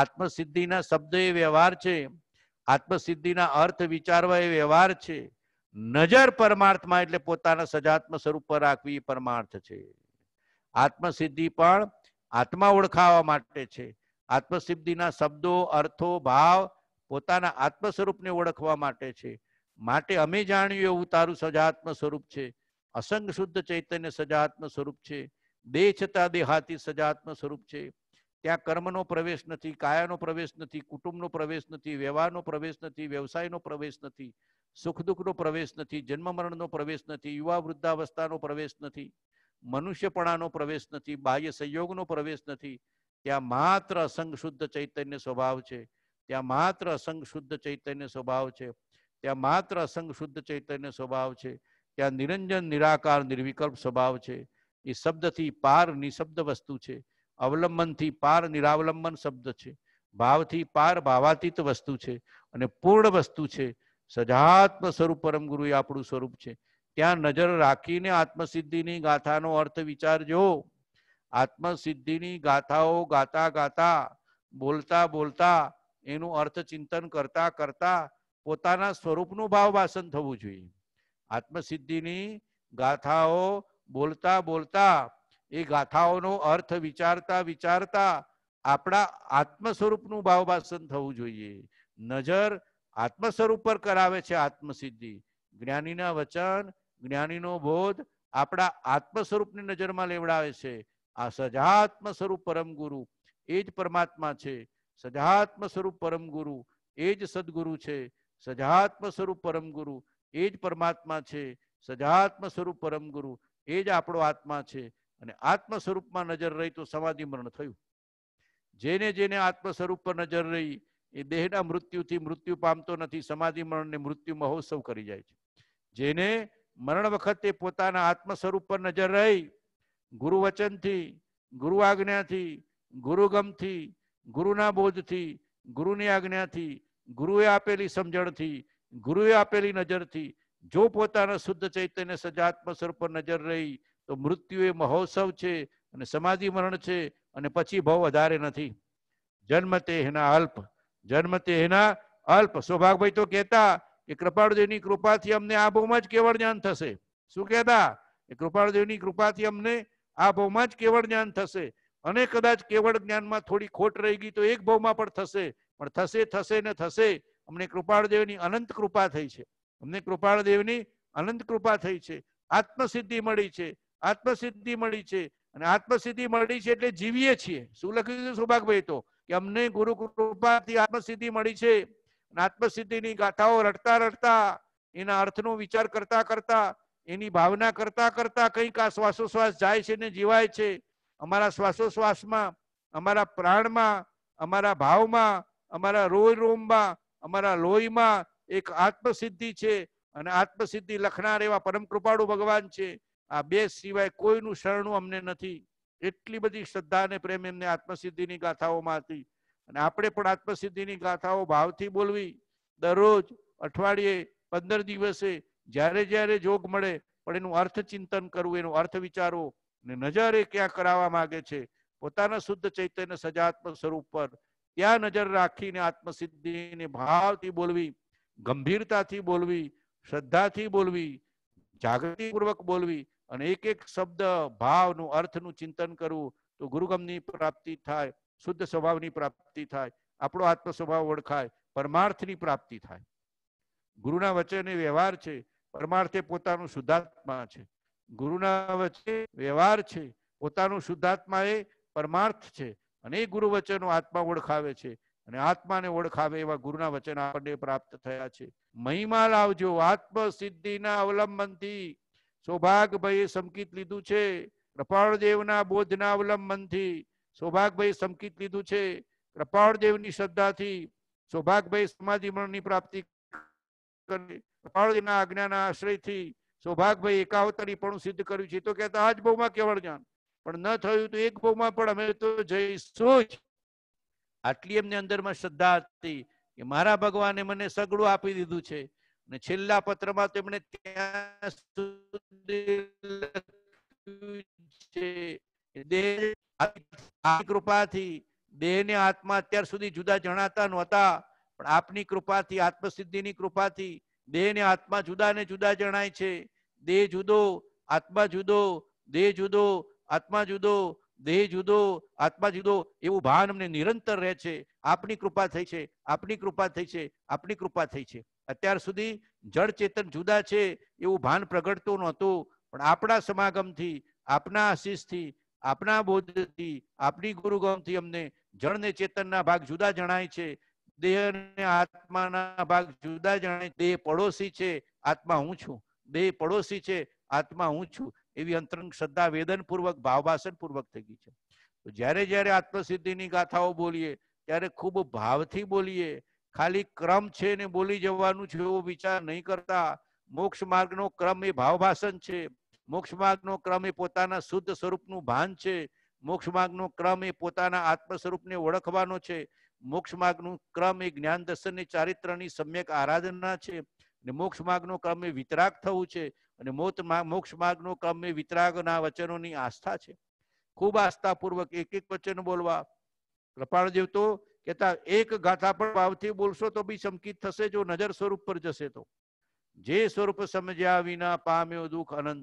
આત્મસિદ્ધિના શબ્દ એ વ્યવહાર છે આત્મસિદ્ધિના અર્થ વિચારવા એ વ્યવહાર છે નજર પરમાર્થમાં એટલે પોતાના સજાત્મ સ્વરૂપ પર રાખવી પરમાર્થ છે આત્મસિદ્ધિ પણ આત્મા ઓળખાવા માટે છે આત્મસિદ્ધિના શબ્દો અર્થો ભાવ પોતાના આત્મ સ્વરૂપને ઓળખવા માટે છે માટે અમે જાણ્યું એવું તારું સજાત્મ સ્વરૂપ છે અસંગ શુદ્ધ ચૈતન્ય સજાત્મ સ્વરૂપ છે દેહ છતાં દેહાતી સજાત્મ સ્વરૂપ છે ત્યાં કર્મનો પ્રવેશ નથી કાયાનો પ્રવેશ નથી કુટુંબનો પ્રવેશ નથી વ્યવહારનો પ્રવેશ નથી વ્યવસાયનો પ્રવેશ નથી સુખ દુઃખનો પ્રવેશ નથી જન્મ મરણનો પ્રવેશ નથી યુવા વૃદ્ધાવસ્થાનો પ્રવેશ નથી મનુષ્યપણાનો પ્રવેશ નથી બાહ્ય સંયોગનો પ્રવેશ નથી ત્યાં માત્ર અસંગ શુદ્ધ ચૈતન્ય સ્વભાવ છે ત્યાં માત્ર અસંગ શુદ્ધ ચૈતન્ય સ્વભાવ છે ત્યાં માત્ર અસંગ શુદ્ધ ચૈતન્ય સ્વભાવ છે ત્યાં નિરંજન નિરાકાર નિર્વિકલ્પ સ્વભાવ છે એ શબ્દથી પાર નિશબ્દ વસ્તુ છે અવલંબનથી પાર નિરાવલંબન શબ્દ છે ભાવથી પાર ભાવાતીત વસ્તુ છે અને પૂર્ણ વસ્તુ છે સજાત્મ સ્વરૂપ પરમ ગુરુ એ આપણું સ્વરૂપ છે ત્યાં નજર રાખીને આત્મસિદ્ધિની ગાથાનો અર્થ વિચાર વિચારજો આત્મસિદ્ધિની ગાથાઓ ગાતા ગાતા બોલતા બોલતા એનું અર્થ ચિંતન કરતા કરતા પોતાના સ્વરૂપનું ભાવ વાસન થવું જોઈએ આત્મસિદ્ધિની ગાથાઓ બોલતા બોલતા એ ગાથાઓનો અર્થ વિચારતા વિચારતા આપણા આત્મ સ્વરૂપનું ભાવ ભાવભાષણ થવું જોઈએ નજર આત્મ સ્વરૂપ પર કરાવે છે આત્મસિદ્ધિ જ્ઞાનીના વચન જ્ઞાનીનો બોધ આપણા આત્મ સ્વરૂપની નજરમાં લેવડાવે છે આ સજાત્મ સ્વરૂપ પરમ ગુરુ એ જ પરમાત્મા છે સજાત્મ સ્વરૂપ પરમ ગુરુ એ જ સદગુરુ છે સજાત્મ સ્વરૂપ પરમ ગુરુ એ જ પરમાત્મા છે સજાત્મ સ્વરૂપ પરમ ગુરુ એ જ આપણો આત્મા છે અને આત્મ સ્વરૂપમાં નજર રહી તો સમાધિ મરણ થયું જેને જેને આત્મ સ્વરૂપ પર નજર રહી એ દેહના મૃત્યુથી મૃત્યુ પામતો નથી સમાધિ મરણ ને મૃત્યુ મહોત્સવ કરી જાય છે જેને મરણ વખતે પોતાના આત્મ સ્વરૂપ પર નજર રહી ગુરુવચનથી ગુરુ આજ્ઞાથી ગુરુગમથી ગુરુના બોધથી ગુરુની આજ્ઞાથી ગુરુએ આપેલી સમજણથી ગુરુએ આપેલી નજરથી જો પોતાના શુદ્ધ ચૈતન્ય સજાત્મ સ્વરૂપ પર નજર રહી તો મૃત્યુ એ મહોત્સવ છે અને સમાધિ મરણ છે અને પછી ભાવ વધારે નથી જન્મ તે એના અલ્પ જન્મ તેના અલ્પ સૌભાગભાઈ તો કહેતા કે કૃપાળુદેવની કૃપાથી અમને આ ભોમાં જ કેવળ જ્ઞાન થશે શું કહેતા કે કૃપાળુદેવની કૃપાથી અમને આ ભોમાં જ કેવળ જ્ઞાન થશે અને કદાચ કેવળ જ્ઞાનમાં થોડી ખોટ રહી ગઈ તો એક ભોમાં પણ થશે પણ થશે થશે ને થશે અમને કૃપાળદેવની અનંત કૃપા થઈ છે અમને કૃપાળદેવની અનંત કૃપા થઈ છે આત્મસિદ્ધિ મળી છે આત્મસિદ્ધિ મળી છે અને આત્મસિદ્ધિ મળી છે એટલે જીવીએ છીએ શું લખ્યું છે સુભાગભાઈ તો કે અમને ગુરુ કૃપાથી આત્મસિદ્ધિ મળી છે આત્મસિદ્ધિની ગાથાઓ રટતા રટતા એના અર્થનો વિચાર કરતા કરતા એની ભાવના કરતા કરતા કંઈક આ શ્વાસોશ્વાસ જાય છે ને જીવાય છે અમારા શ્વાસોશ્વાસમાં અમારા પ્રાણમાં અમારા ભાવમાં અમારા રોય રોમમાં અમારા લોહીમાં એક આત્મસિદ્ધિ છે અને આત્મસિદ્ધિ લખનાર એવા પરમ કૃપાળુ ભગવાન છે આ બે સિવાય કોઈનું શરણું અમને નથી એટલી બધી શ્રદ્ધા અને પ્રેમ એમને આત્મસિદ્ધિની ગાથાઓમાં હતી અને આપણે પણ આત્મસિદ્ધિની ગાથાઓ ભાવથી બોલવી દરરોજ અઠવાડિયે પંદર દિવસે જ્યારે જ્યારે જોગ મળે પણ એનું અર્થ ચિંતન કરવું એનું અર્થ વિચારો અને નજર એ ક્યાં કરાવવા માંગે છે પોતાના શુદ્ધ ચૈતન્ય સજાત્મક સ્વરૂપ પર ત્યાં નજર રાખીને આત્મસિદ્ધિને ભાવથી બોલવી ગંભીરતાથી બોલવી શ્રદ્ધાથી બોલવી જાગૃતિપૂર્વક બોલવી અને એક એક શબ્દ ભાવનું અર્થનું ચિંતન કરવું તો ગુરુગમની પ્રાપ્તિ થાય શુદ્ધ સ્વભાવની પ્રાપ્તિ થાય આપણો આત્મ ઓળખાય પરમાર્થની પ્રાપ્તિ થાય ગુરુના વચ્ચેનો વ્યવહાર છે પરમાર્થે પોતાનું શુદ્ધાત્મા છે ગુરુના વચ્ચે વ્યવહાર છે પોતાનું શુદ્ધાત્મા એ પરમાર્થ છે અને એ ગુરુ વચ્ચેનો આત્મા ઓળખાવે છે અને આત્માને ઓળખાવે એવા ગુરુના વચન આપણને પ્રાપ્ત થયા છે મહિમા લાવજો આત્મ સિદ્ધિના અવલંબનથી સૌભાગભાઈએ સંકિત લીધું છે કૃપાળદેવના બોધના અવલંબનથી સૌભાગભાઈ સંકિત લીધું છે કૃપાળદેવની શ્રદ્ધાથી સૌભાગભાઈ સમાધિ મરણની પ્રાપ્તિ કૃપાળદેવના આજ્ઞાના આશ્રયથી સૌભાગભાઈ એકાવતરી પણ સિદ્ધ કર્યું છે તો કહેતા આજ બહુમાં કેવળ જ્ઞાન પણ ન થયું તો એક બહુમાં પણ અમે તો જઈશું જ આટલી એમની અંદરમાં શ્રદ્ધા હતી કે મારા ભગવાને મને સગડું આપી દીધું છે અને છેલ્લા પત્રમાં તેમણે ત્યાં સુધી કૃપાથી દેહને આત્મા અત્યાર સુધી જુદા જણાતા નહોતા પણ આપની કૃપાથી આત્મસિદ્ધિની કૃપાથી દેહને આત્મા જુદા ને જુદા જણાય છે દેહ જુદો આત્મા જુદો દેહ જુદો આત્મા જુદો દેહ જુદો આત્મા જુદો એવું ભાન અમને નિરંતર રહે છે આપની કૃપા થઈ છે આપની કૃપા થઈ છે આપની કૃપા થઈ છે અત્યાર સુધી જળ ચેતન જુદા છે એવું ભાન પ્રગટતું નહોતું પણ આપણા સમાગમથી આપના આશીષથી આપના બોધથી આપની ગુરુગમથી અમને જળને ચેતનના ભાગ જુદા જણાય છે દેહ અને આત્માના ભાગ જુદા જણાય દેહ પડોશી છે આત્મા હું છું દેહ પડોશી છે આત્મા હું છું એવી અંતરંગ શ્રદ્ધા વેદનપૂર્વક ભાવભાષણપૂર્વક થઈ ગઈ છે જ્યારે જ્યારે આત્મસિદ્ધિની ગાથાઓ બોલીએ ત્યારે ખૂબ ભાવથી બોલીએ ખાલી ક્રમ છે ને બોલી જવાનું છે એવો વિચાર નહીં કરતા મોક્ષ નો ક્રમ એ ભાવભાષણ છે મોક્ષ માર્ગનો ક્રમ એ પોતાના શુદ્ધ સ્વરૂપનું ભાન છે મોક્ષ માર્ગનો ક્રમ એ પોતાના આત્મ સ્વરૂપને ઓળખવાનો છે મોક્ષ માર્ગનું ક્રમ એ જ્ઞાન દર્શન ચારિત્રની સમ્યક આરાધના છે અને મોક્ષ માર્ગનો ક્રમ એ વિતરાગ થવું છે અને મોત મોક્ષ માર્ગનો ક્રમ એ વિતરાગના વચનોની આસ્થા છે ખૂબ આસ્થાપૂર્વક એક એક વચન બોલવા કૃપાળદેવ તો કેતા એક ગાથા પણ ભાવથી બોલશો તો બી શંકિત થશે જો નજર સ્વરૂપ પર જશે તો જે સ્વરૂપ સમજ્યા વિના પામ્યો દુઃખ અનંત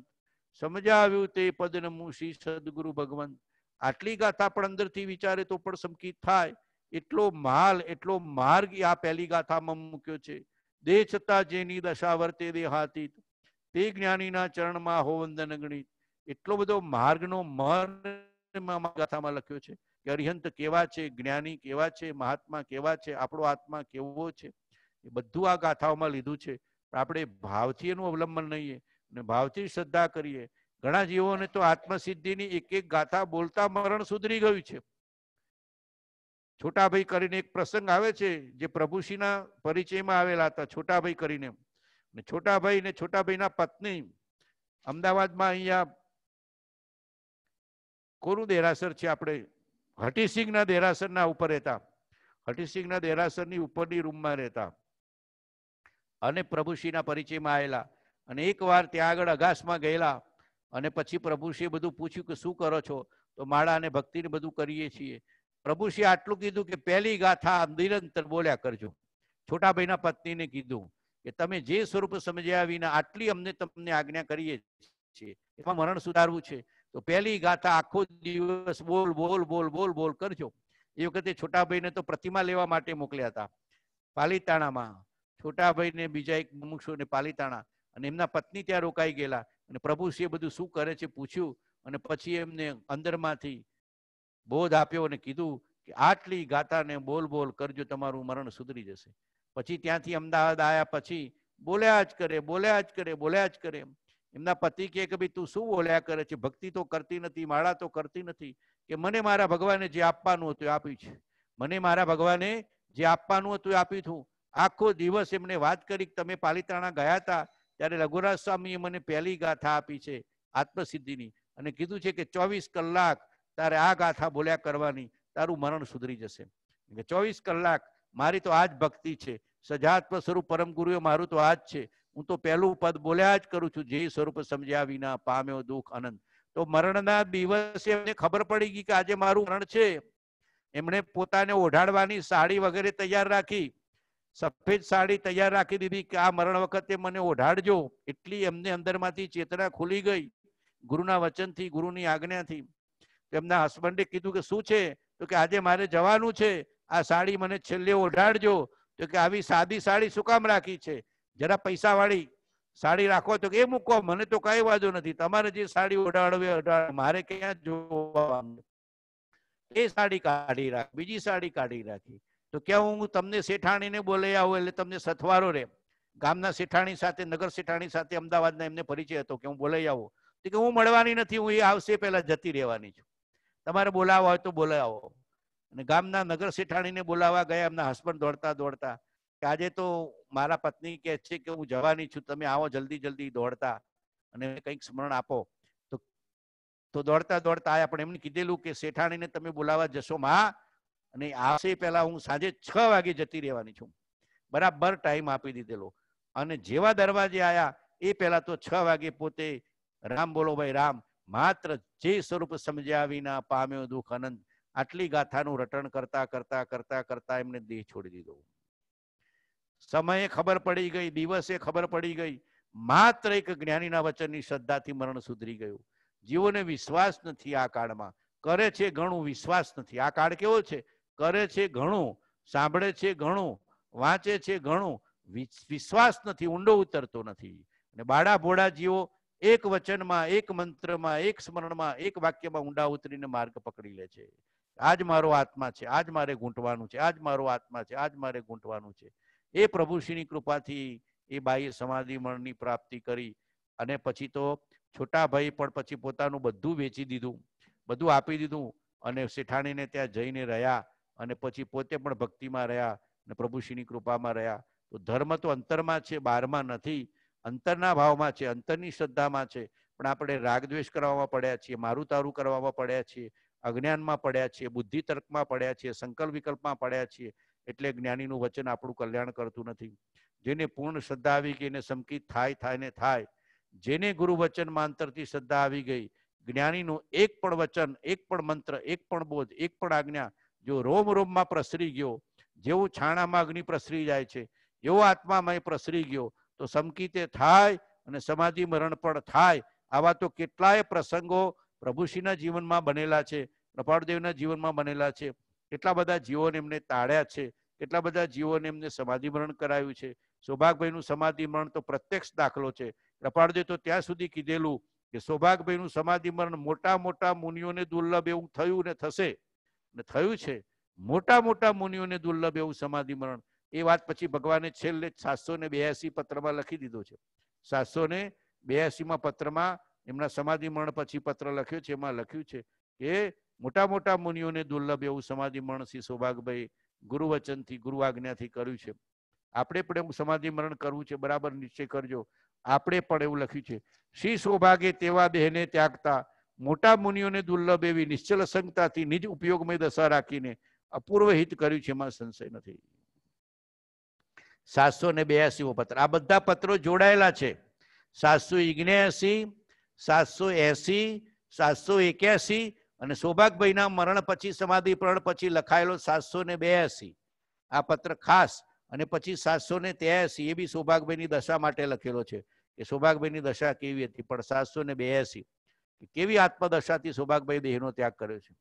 સમજાવ્યું તે પદન મુશી સદગુરુ ભગવંત આટલી ગાથા પણ અંદરથી વિચારે તો પણ શંકિત થાય એટલો માલ એટલો માર્ગ આ પહેલી ગાથામાં મૂક્યો છે દે છતાં જેની દશા વર્તે દેહાતીત તે જ્ઞાનીના ચરણમાં હોવંદન વંદન ગણિત એટલો બધો માર્ગનો મર ગાથામાં લખ્યો છે કે અરિહંત કેવા છે જ્ઞાની કેવા છે મહાત્મા કેવા છે આપણો આત્મા કેવો છે એ બધું આ ગાથાઓમાં લીધું છે આપણે ભાવથી એનું અવલંબન લઈએ અને ભાવથી શ્રદ્ધા કરીએ ઘણા જીવોને તો આત્મસિદ્ધિની એક એક ગાથા બોલતા મરણ સુધરી ગયું છે છોટાભાઈ કરીને એક પ્રસંગ આવે છે જે પ્રભુશ્રીના પરિચયમાં આવેલા હતા છોટાભાઈ કરીને ને છોટાભાઈ ને છોટાભાઈના પત્ની અમદાવાદમાં અહીંયા કોરું દેરાસર છે આપણે હટીસિંહના દેરાસરના ઉપર રહેતા હટીસિંહના દેરાસરની ઉપરની રૂમમાં રહેતા અને પ્રભુશ્રીના પરિચયમાં આવેલા અને એકવાર ત્યાં આગળ અગાસમાં ગયેલા અને પછી પ્રભુશ્રીએ બધું પૂછ્યું કે શું કરો છો તો માળા અને ભક્તિને બધું કરીએ છીએ પ્રભુશ્રીએ આટલું કીધું કે પહેલી ગાથા નિરંતર બોલ્યા કરજો છોટાભાઈના પત્નીને કીધું કે તમે જે સ્વરૂપ સમજ્યા વિના આટલી અમને તમને આજ્ઞા કરીએ છીએ એમાં મરણ સુધારવું છે તો પહેલી ગાથા આખો દિવસ બોલ બોલ બોલ બોલ બોલ કરજો એ વખતે છોટાભાઈને તો પ્રતિમા લેવા માટે મોકલ્યા હતા પાલીતાણામાં છોટાભાઈને બીજા એક મુમુક્ષુને પાલીતાણા અને એમના પત્ની ત્યાં રોકાઈ ગયેલા અને પ્રભુ શ્રી બધું શું કરે છે પૂછ્યું અને પછી એમને અંદર માંથી બોધ આપ્યો અને કીધું કે આટલી ગાતાને બોલ બોલ કરજો તમારું મરણ સુધરી જશે પછી ત્યાંથી અમદાવાદ આવ્યા પછી બોલ્યા જ કરે બોલ્યા જ કરે બોલ્યા જ કરે એમ એમના પતિ કહે કે ભાઈ તું શું બોલ્યા કરે છે ભક્તિ તો કરતી નથી માળા તો કરતી નથી કે મને મારા ભગવાને જે આપવાનું હતું આપ્યું છે મને મારા ભગવાને જે આપવાનું હતું એ આપ્યું હતું આખો દિવસ એમને વાત કરી તમે પાલિતાણા ગયા હતા ત્યારે લઘુરાજ સ્વામીએ મને પહેલી ગાથા આપી છે આત્મસિદ્ધિની અને કીધું છે કે ચોવીસ કલાક તારે આ ગાથા બોલ્યા કરવાની તારું મરણ સુધરી જશે ચોવીસ કલાક મારી તો આ જ ભક્તિ છે સજાત્મ સ્વરૂપ પરમ ગુરુએ મારું તો આ જ છે હું તો પહેલું પદ બોલ્યા જ કરું છું જે સ્વરૂપ સમજ્યા વિના પામ્યો દુઃખ અનંત તો મરણના દિવસે એમને ખબર પડી ગઈ કે આજે મારું મરણ છે એમણે પોતાને ઓઢાડવાની સાડી વગેરે તૈયાર રાખી સફેદ સાડી તૈયાર રાખી દીધી કે આ મરણ વખતે મને ઓઢાડજો એટલી એમને અંદરમાંથી ચેતના ખુલી ગઈ ગુરુના વચનથી ગુરુની આજ્ઞાથી એમના હસબન્ડે કીધું કે શું છે તો કે આજે મારે જવાનું છે આ સાડી મને છેલ્લે ઓઢાડજો તો કે આવી સાદી સાડી શું કામ રાખી છે જરા પૈસાવાળી સાડી રાખો તો એ મૂકો મને તો કઈ વાંધો નથી તમારે જે સાડી ઓઢાડવી મારે ક્યાં જોવાનું એ સાડી કાઢી રાખ બીજી સાડી કાઢી રાખી તો ક્યાં હું તમને શેઠાણીને બોલાઈ આવું એટલે તમને સથવારો રે ગામના શેઠાણી સાથે નગર શેઠાણી સાથે અમદાવાદના એમને પરિચય હતો કે હું બોલાઈ આવું તો કે હું મળવાની નથી હું એ આવશે પહેલા જતી રહેવાની છું તમારે બોલાવવા હોય તો બોલાવો અને ગામના નગર શેઠાણીને બોલાવવા ગયા એમના હસબન્ડ દોડતા દોડતા આજે તો મારા પત્ની કે છે કે હું જવાની છું તમે આવો જલ્દી જલ્દી દોડતા અને કંઈક સ્મરણ આપો તો તો દોડતા દોડતા આયા પણ એમને કીધેલું કે શેઠાણીને તમે બોલાવા જશો માં અને આશે પહેલા હું સાંજે છ વાગે જતી રહેવાની છું બરાબર ટાઈમ આપી દીધેલો અને જેવા દરવાજે આયા એ પહેલા તો છ વાગે પોતે રામ બોલો ભાઈ રામ માત્ર જે સ્વરૂપ સમજ્યા વિના પામ્યો દુઃખ અનંત આટલી ગાથાનું રટણ કરતા કરતા કરતા કરતા એમને દેહ છોડી દીધો સમયે ખબર પડી ગઈ દિવસે ખબર પડી ગઈ માત્ર એક જ્ઞાનીના વચનની શ્રદ્ધાથી મરણ સુધરી ગયું જીવોને વિશ્વાસ નથી આ કાળમાં કરે છે ઘણું વિશ્વાસ નથી આ કાળ કેવો છે કરે છે ઘણું સાંભળે છે ઘણું વાંચે છે ઘણું વિશ્વાસ નથી ઊંડો ઉતરતો નથી અને બાળા ભોળા જીવો એક વચનમાં એક મંત્રમાં એક સ્મરણમાં એક વાક્યમાં ઊંડા ઉતરીને માર્ગ પકડી લે છે આજ મારો આત્મા છે આજ મારે ઘૂંટવાનું છે આજ મારો આત્મા છે આજ મારે ઘૂંટવાનું છે એ પ્રભુશ્રીની કૃપાથી એ બાઈએ સમાધિ મળની પ્રાપ્તિ કરી અને પછી તો છોટા ભાઈ પણ પછી પોતાનું બધું વેચી દીધું બધું આપી દીધું અને શેઠાણીને ત્યાં જઈને રહ્યા અને પછી પોતે પણ ભક્તિમાં રહ્યા અને પ્રભુશ્રીની કૃપામાં રહ્યા તો ધર્મ તો અંતરમાં છે બહારમાં નથી અંતરના ભાવમાં છે અંતરની શ્રદ્ધામાં છે પણ આપણે રાગદ્વેષ કરવામાં પડ્યા છીએ મારું તારું કરવામાં પડ્યા છીએ અજ્ઞાનમાં પડ્યા છીએ બુદ્ધિ તર્કમાં પડ્યા છીએ સંકલ્પ વિકલ્પમાં પડ્યા છીએ એટલે જ્ઞાનીનું વચન આપણું કલ્યાણ કરતું નથી જેને પૂર્ણ શ્રદ્ધા આવી ગઈ એને સમકિત થાય થાય ને થાય જેને ગુરુ વચનમાં અંતરથી શ્રદ્ધા આવી ગઈ જ્ઞાનીનું એક પણ વચન એક પણ મંત્ર એક પણ બોધ એક પણ આજ્ઞા જો રોમ રોમમાં પ્રસરી ગયો જેવું છાણામાં અગ્નિ પ્રસરી જાય છે એવો આત્મામાં એ પ્રસરી ગયો તો સમકિતે થાય અને સમાધિ મરણ પણ થાય આવા તો કેટલાય પ્રસંગો પ્રભુશ્રીના જીવનમાં બનેલા છે કૃપાળદેવના જીવનમાં બનેલા છે કેટલા બધા જીવોને એમને તાળ્યા છે કેટલા બધા જીવોને એમને સમાધિમરણ કરાયું છે સૌભાગભાઈનું સમાધિમરણ તો પ્રત્યક્ષ દાખલો છે રપાળજે તો ત્યાં સુધી કીધેલું કે સૌભાગભાઈનું સમાધિમરણ મોટા મોટા મુનિઓને દુર્લભ એવું થયું ને થશે ને થયું છે મોટા મોટા મુનિઓને દુર્લભ એવું સમાધિમરણ એ વાત પછી ભગવાને છેલ્લે સાતસો ને બ્યાસી પત્રમાં લખી દીધો છે સાતસો ને બ્યાસીમાં પત્રમાં એમના સમાધિમરણ પછી પત્ર લખ્યો છે એમાં લખ્યું છે કે મોટા મોટા મુનિઓને દુર્લભ એવું સમાધિ મરણ શ્રી સૌભાગભાઈ ગુરુવચનથી ગુરુ આજ્ઞાથી કર્યું છે આપણે પણ એવું સમાધિ મરણ કરવું છે બરાબર નિશ્ચય કરજો આપણે પણ એવું લખ્યું છે શ્રી સૌભાગે તેવા બહેને ત્યાગતા મોટા મુનિઓને દુર્લભ એવી નિશ્ચલ સંગતાથી નિજ ઉપયોગમય દશા રાખીને અપૂર્વ હિત કર્યું છે એમાં સંશય નથી સાતસો ને બેયાસી પત્ર આ બધા પત્રો જોડાયેલા છે સાતસો ઇગ્નેસી સાતસો એસી સાતસો એક્યાસી અને સૌભાગભાઈના મરણ પછી સમાધિ પ્રણ પછી લખાયેલો સાતસો ને બેસી આ પત્ર ખાસ અને પછી સાતસો ને ત્યાસી એ બી સૌભાગભાઈની દશા માટે લખેલો છે કે સૌભાગભાઈની દશા કેવી હતી પણ સાતસો ને બેસી કેવી આત્મદશાથી સૌભાગભાઈ દેહનો ત્યાગ કર્યો છે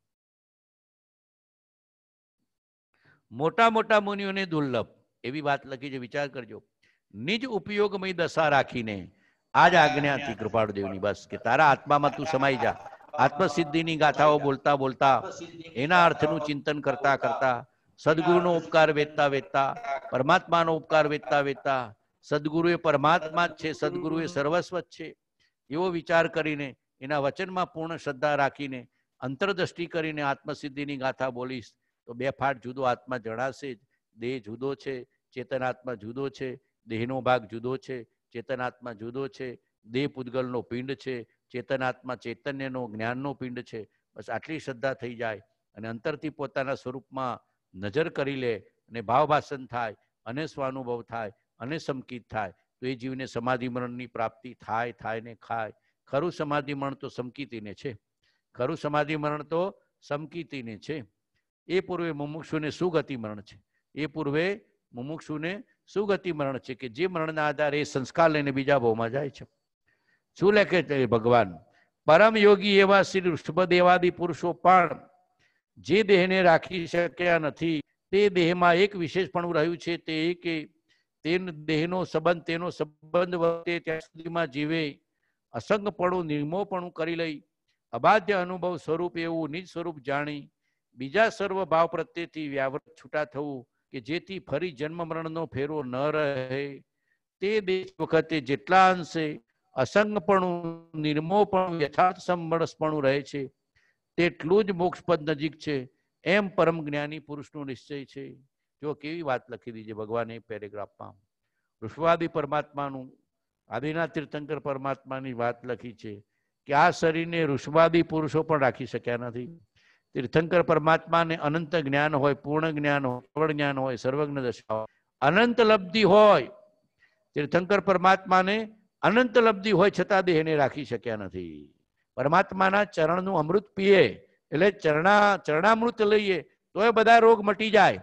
મોટા મોટા મુનિઓને દુર્લભ એવી વાત લખી છે વિચાર કરજો નિજ ઉપયોગમય દશા રાખીને આજ આજ્ઞાથી કૃપાળુદેવની બસ કે તારા આત્મામાં તું સમાઈ જા આત્મસિદ્ધિની ગાથાઓ બોલતા બોલતા એના અર્થનું ચિંતન કરતા કરતા સદગુરુનો ઉપકાર વેચતા વેચતા પરમાત્માનો ઉપકાર વેચતા વેચતા સદગુરુ એ પરમાત્મા જ છે સદગુરુ એ સર્વસ્વ છે એવો વિચાર કરીને એના વચનમાં પૂર્ણ શ્રદ્ધા રાખીને અંતરદ્રષ્ટિ કરીને આત્મસિદ્ધિની ગાથા બોલીશ તો બે ફાટ જુદો આત્મા જણાશે જ દેહ જુદો છે ચેતનાત્મા જુદો છે દેહનો ભાગ જુદો છે ચેતનાત્મા જુદો છે દેહ પૂદગલનો પિંડ છે ચેતનાત્મા ચૈતન્યનો જ્ઞાનનો પિંડ છે બસ આટલી શ્રદ્ધા થઈ જાય અને અંતરથી પોતાના સ્વરૂપમાં નજર કરી લે અને ભાવભાષણ થાય અને સ્વાનુભવ થાય અને સમકિત થાય તો એ જીવને સમાધિમરણની પ્રાપ્તિ થાય થાય ને ખાય ખરું સમાધિમરણ તો સમકિતિને છે ખરું સમાધિ મરણ તો સમકિતિને છે એ પૂર્વે મુમુક્ષુને સુગતિ મરણ છે એ પૂર્વે મુમુક્ષુને સુગતિ મરણ છે કે જે મરણના આધારે એ સંસ્કાર લઈને બીજા ભાવમાં જાય છે શું લેખે છે ભગવાન પરમ યોગી એવા શ્રી શુભદેવાદી પુરુષો પણ જે દેહને રાખી શક્યા નથી તે દેહમાં એક વિશેષપણું રહ્યું છે તે કે તે દેહનો સંબંધ તેનો સંબંધ વખતે ત્યાં સુધીમાં જીવે અસંગપણું નિર્મોપણું કરી લઈ અબાધ્ય અનુભવ સ્વરૂપ એવું નિજ સ્વરૂપ જાણી બીજા સર્વ ભાવ પ્રત્યેથી વ્યાવૃત છૂટા થવું કે જેથી ફરી જન્મ મરણનો ફેરો ન રહે તે દેશ વખતે જેટલા અંશે અસંગપણું નિર્મોહપણું યથાર્થ સમરસપણું રહે છે તેટલું જ મોક્ષપદ નજીક છે એમ પરમ જ્ઞાની પુરુષનો નિશ્ચય છે જો કેવી વાત લખી દીધી ભગવાને પેરેગ્રાફમાં ઋષવાદી પરમાત્માનું આદિના તીર્થંકર પરમાત્માની વાત લખી છે કે આ શરીરને ઋષવાદી પુરુષો પણ રાખી શક્યા નથી તીર્થંકર પરમાત્માને અનંત જ્ઞાન હોય પૂર્ણ જ્ઞાન હોય કેવળ જ્ઞાન હોય સર્વજ્ઞ દશા હોય અનંત લબ્ધિ હોય તીર્થંકર પરમાત્માને અનંત લબ્ધિ હોય છતાં દેહ દેહને રાખી શક્યા નથી પરમાત્માના ચરણનું અમૃત પીએ એટલે ચરણા ચરણામૃત લઈએ તો એ બધા રોગ મટી જાય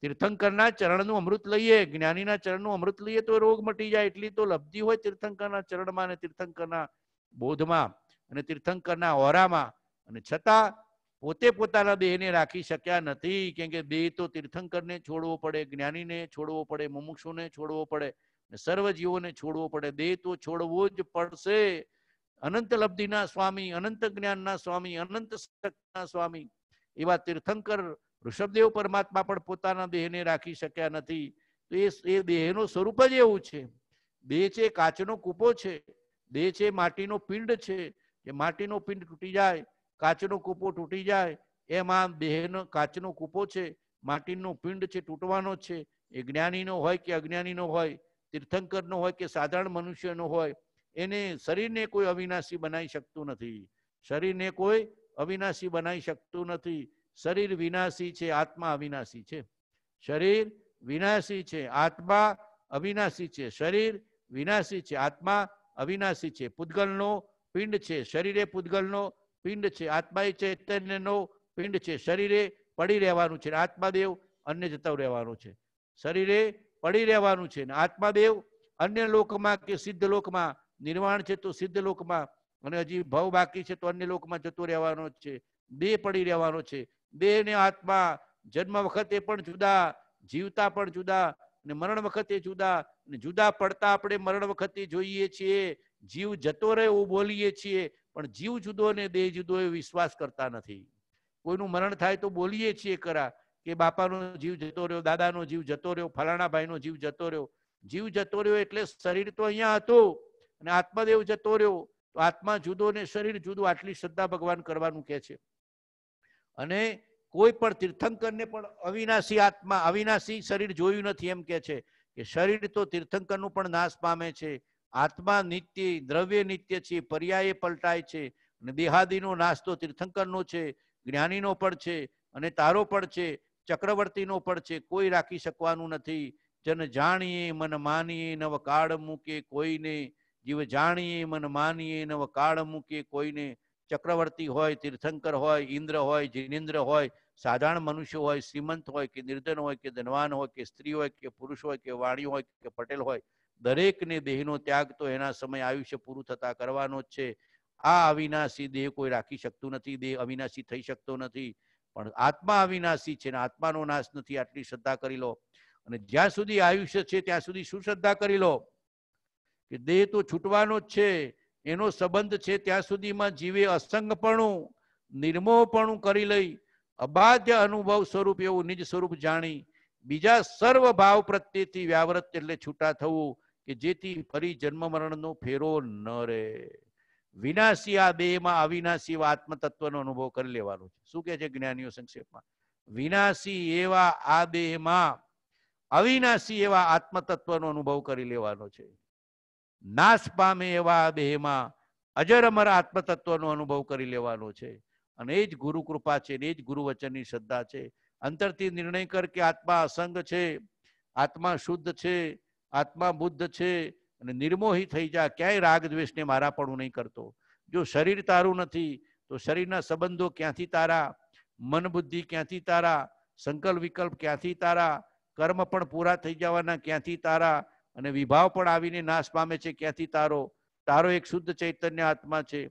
તીર્થંકરના ચરણનું અમૃત લઈએ જ્ઞાનીના ચરણનું અમૃત લઈએ તો રોગ મટી જાય એટલી તો લબ્ધિ હોય તીર્થંકરના ચરણમાં અને તીર્થંકરના બોધમાં અને તીર્થંકરના ઓરામાં અને છતાં પોતે પોતાના દેહને રાખી શક્યા નથી કેમ કે દેહ તો તીર્થંકરને છોડવો પડે જ્ઞાનીને છોડવો પડે મુમુક્ષુને છોડવો પડે સર્વ જીવોને છોડવો પડે દેહ તો છોડવો જ પડશે અનંત લબ્ધિના સ્વામી અનંત જ્ઞાનના સ્વામી અનંત શક્તિના સ્વામી એવા તીર્થંકર ઋષભદેવ પરમાત્મા પણ પોતાના દેહને રાખી શક્યા નથી તો એ એ દેહનું સ્વરૂપ જ એવું છે દેહ છે કાચનો કૂપો છે દેહ છે માટીનો પિંડ છે જે માટીનો પિંડ તૂટી જાય કાચનો કૂપો તૂટી જાય એમાં દેહનો કાચનો કૂપો છે માટીનો પિંડ છે તૂટવાનો છે એ જ્ઞાનીનો હોય કે અજ્ઞાનીનો હોય તીર્થંકરનો હોય કે સાધારણ મનુષ્યનો હોય એને શરીરને કોઈ અવિનાશી બનાવી શકતું નથી શરીરને કોઈ અવિનાશી બનાવી શકતું નથી શરીર વિનાશી છે આત્મા અવિનાશી છે શરીર વિનાશી છે આત્મા અવિનાશી છે શરીર વિનાશી છે આત્મા અવિનાશી છે પૂતગલનો પિંડ છે શરીરે પૂતગલનો પિંડ છે આત્મા એ ચૈતન્યનો પિંડ છે શરીરે પડી રહેવાનું છે આત્માદેવ અન્ય જતા રહેવાનું છે શરીરે પડી રહેવાનું છે ને આત્માદેવ અન્ય લોકમાં કે સિદ્ધ લોકમાં નિર્વાણ છે તો સિદ્ધ લોકમાં અને હજી ભાવ બાકી છે તો અન્ય લોકમાં જતો રહેવાનો છે દેહ પડી રહેવાનો છે દેહ ને આત્મા જન્મ વખતે પણ જુદા જીવતા પણ જુદા અને મરણ વખતે જુદા અને જુદા પડતા આપણે મરણ વખતે જોઈએ છીએ જીવ જતો રહે એવું બોલીએ છીએ પણ જીવ જુદો ને દેહ જુદો એ વિશ્વાસ કરતા નથી કોઈનું મરણ થાય તો બોલીએ છીએ ખરા કે બાપાનો જીવ જતો રહ્યો દાદાનો જીવ જતો રહ્યો ફલાણા ભાઈનો જીવ જતો રહ્યો જીવ જતો રહ્યો એટલે શરીર તો અહીંયા હતું અને આત્માદેવ જતો રહ્યો તો આત્મા જુદો ને શરીર જુદું આટલી શ્રદ્ધા ભગવાન કરવાનું કે છે અને કોઈ પણ તીર્થંકરને પણ અવિનાશી આત્મા અવિનાશી શરીર જોયું નથી એમ કે છે કે શરીર તો તીર્થંકરનું પણ નાશ પામે છે આત્મા નિત્ય દ્રવ્ય નિત્ય છે પર્યાય પલટાય છે અને દેહાદીનો નાશ તો તીર્થંકરનો છે જ્ઞાનીનો પણ છે અને તારો પણ છે ચક્રવર્તીનો પડ છે કોઈ રાખી શકવાનું નથી જન જાણીએ મન માનીએ નવ કાળ મૂકે કોઈને જીવ જાણીએ મન માનીએ નવ કાળ મૂકે કોઈને ચક્રવર્તી હોય તીર્થંકર હોય ઇન્દ્ર હોય જિનેન્દ્ર હોય સાધારણ મનુષ્ય હોય શ્રીમંત હોય કે નિર્ધન હોય કે ધનવાન હોય કે સ્ત્રી હોય કે પુરુષ હોય કે વાણી હોય કે પટેલ હોય દરેકને દેહનો ત્યાગ તો એના સમય આયુષ્ય પૂરું થતા કરવાનો જ છે આ અવિનાશી દેહ કોઈ રાખી શકતું નથી દેહ અવિનાશી થઈ શકતો નથી પણ આત્મા અવિનાશી છે ને આત્માનો નાશ નથી આટલી શ્રદ્ધા કરી લો અને જ્યાં સુધી આયુષ્ય છે ત્યાં સુધી શું શ્રદ્ધા કરી લો કે દેહ તો છૂટવાનો જ છે એનો સંબંધ છે ત્યાં સુધીમાં જીવે અસંગપણું નિર્મોહપણું કરી લઈ અબાધ્ય અનુભવ સ્વરૂપ એવું નિજ સ્વરૂપ જાણી બીજા સર્વ ભાવ પ્રત્યેથી વ્યાવરત એટલે છૂટા થવું કે જેથી ફરી જન્મ મરણનો ફેરો ન રહે વિનાશી આ દેહમાં અવિનાશી એવા આત્મતત્વનો અનુભવ કરી લેવાનો છે શું કે છે જ્ઞાનીઓ સંક્ષેપમાં વિનાશી એવા આ દેહમાં અવિનાશી એવા આત્મતત્વનો અનુભવ કરી લેવાનો છે નાશ પામે એવા આ દેહમાં અજર અમર આત્મતત્વનો અનુભવ કરી લેવાનો છે અને એ જ ગુરુ કૃપા છે એ જ ગુરુ વચનની શ્રદ્ધા છે અંતરથી નિર્ણય કર કે આત્મા અસંગ છે આત્મા શુદ્ધ છે આત્મા બુદ્ધ છે અને નિર્મોહી થઈ જા ક્યાંય રાગ દ્વેષને મારા પણ નહીં કરતો જો શરીર તારું નથી તો શરીરના સંબંધો ક્યાંથી તારા મન બુદ્ધિ ક્યાંથી તારા સંકલ્પ વિકલ્પ ક્યાંથી તારા કર્મ પણ પૂરા થઈ જવાના ક્યાંથી તારા અને વિભાવ પણ આવીને નાશ પામે છે ક્યાંથી તારો તારો એક શુદ્ધ ચૈતન્ય આત્મા છે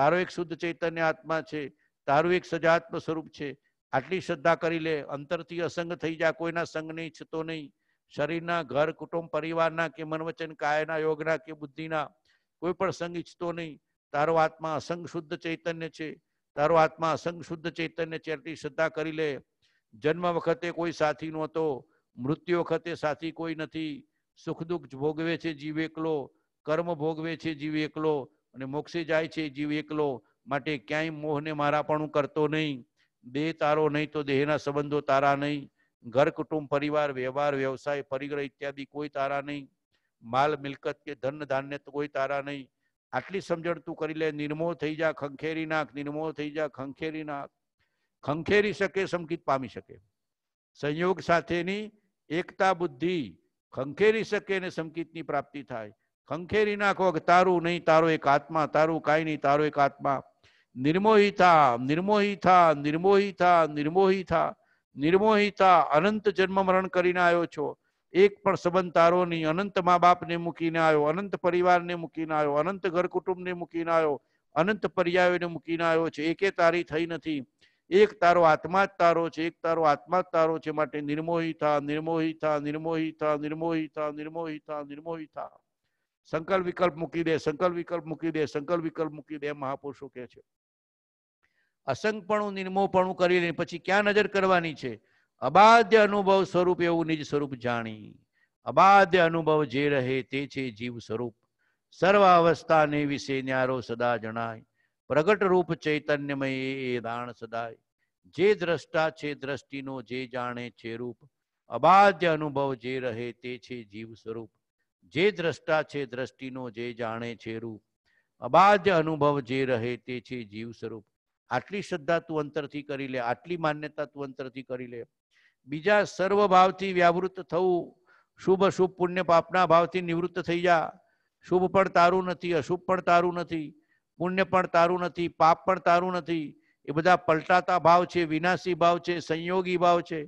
તારો એક શુદ્ધ ચૈતન્ય આત્મા છે તારું એક સજાત્મ સ્વરૂપ છે આટલી શ્રદ્ધા કરી લે અંતરથી અસંગ થઈ જા કોઈના સંગ નહીં છતો નહીં શરીરના ઘર કુટુંબ પરિવારના કે મનવચન કાયના યોગના કે બુદ્ધિના કોઈ પણ સંગ ઈચ્છતો નહીં તારો આત્મા અસંગ શુદ્ધ ચૈતન્ય છે તારો આત્મા અસંગ શુદ્ધ ચૈતન્ય છે એટલી શ્રદ્ધા કરી લે જન્મ વખતે કોઈ સાથી નહોતો મૃત્યુ વખતે સાથી કોઈ નથી સુખ દુઃખ ભોગવે છે જીવ એકલો કર્મ ભોગવે છે જીવ એકલો અને મોક્ષે જાય છે જીવ એકલો માટે ક્યાંય મોહને મારા પણ કરતો નહીં દેહ તારો નહીં તો દેહના સંબંધો તારા નહીં ઘર કુટુંબ પરિવાર વ્યવહાર વ્યવસાય પરિગ્રહ ઇત્યાદિ કોઈ તારા નહીં માલ મિલકત કે ધન ધાન્ય કોઈ તારા નહીં આટલી સમજણ તું કરી લે નિર્મોહ થઈ જા ખંખેરી નાખ નિર્મોહ થઈ જા ખંખેરી નાખ ખંખેરી શકે સમકિત પામી શકે સંયોગ સાથેની એકતા બુદ્ધિ ખંખેરી શકે ને સમકિતની પ્રાપ્તિ થાય ખંખેરી નાખો તારું નહીં તારો એક આત્મા તારું કાંઈ નહીં તારો એક આત્મા નિર્મોહી થા નિર્મોહી થા નિર્મોહી થા નિર્મોહી થા નિર્મોહિતા અનંત જન્મ મરણ કરીને આવ્યો છો એક પણ સંબંધ તારો નહીં અનંત મા બાપને મૂકીને આવ્યો અનંત પરિવારને મૂકીને આવ્યો અનંત ઘર કુટુંબને મૂકીને આવ્યો અનંત પર્યાયોને મૂકીને આવ્યો છે એકે તારી થઈ નથી એક તારો આત્મા જ તારો છે એક તારો આત્મા જ તારો છે માટે નિર્મોહિતા નિર્મોહિતા નિર્મોહિતા નિર્મોહિતા નિર્મોહિતા નિર્મોહિતા સંકલ્પ વિકલ્પ મૂકી દે સંકલ્પ વિકલ્પ મૂકી દે સંકલ્પ વિકલ્પ મૂકી દે મહાપુરુષો કે છે અસંગપણું નિર્મોપણું કરી પછી ક્યાં નજર કરવાની છે અબાધ્ય અનુભવ સ્વરૂપ એવું નિજ સ્વરૂપ જાણી અબાધ્ય અનુભવ જે રહે તે છે જીવ સ્વરૂપ સર્વ અવસ્થાને વિશે ન્યારો સદા જણાય પ્રગટ રૂપ ચૈતન્યમય એ દાણ સદાય જે દ્રષ્ટા છે દ્રષ્ટિનો જે જાણે છે રૂપ અબાધ્ય અનુભવ જે રહે તે છે જીવ સ્વરૂપ જે દ્રષ્ટા છે દ્રષ્ટિનો જે જાણે છે રૂપ અબાધ્ય અનુભવ જે રહે તે છે જીવ સ્વરૂપ આટલી શ્રદ્ધા તું અંતરથી કરી લે આટલી માન્યતા તું અંતરથી કરી લે બીજા સર્વ ભાવથી વ્યાવૃત્ત થવું શુભ શુભ પુણ્ય પાપના ભાવથી નિવૃત્ત થઈ જા શુભ પણ તારું નથી અશુભ પણ તારું નથી પુણ્ય પણ તારું નથી પાપ પણ તારું નથી એ બધા પલટાતા ભાવ છે વિનાશી ભાવ છે સંયોગી ભાવ છે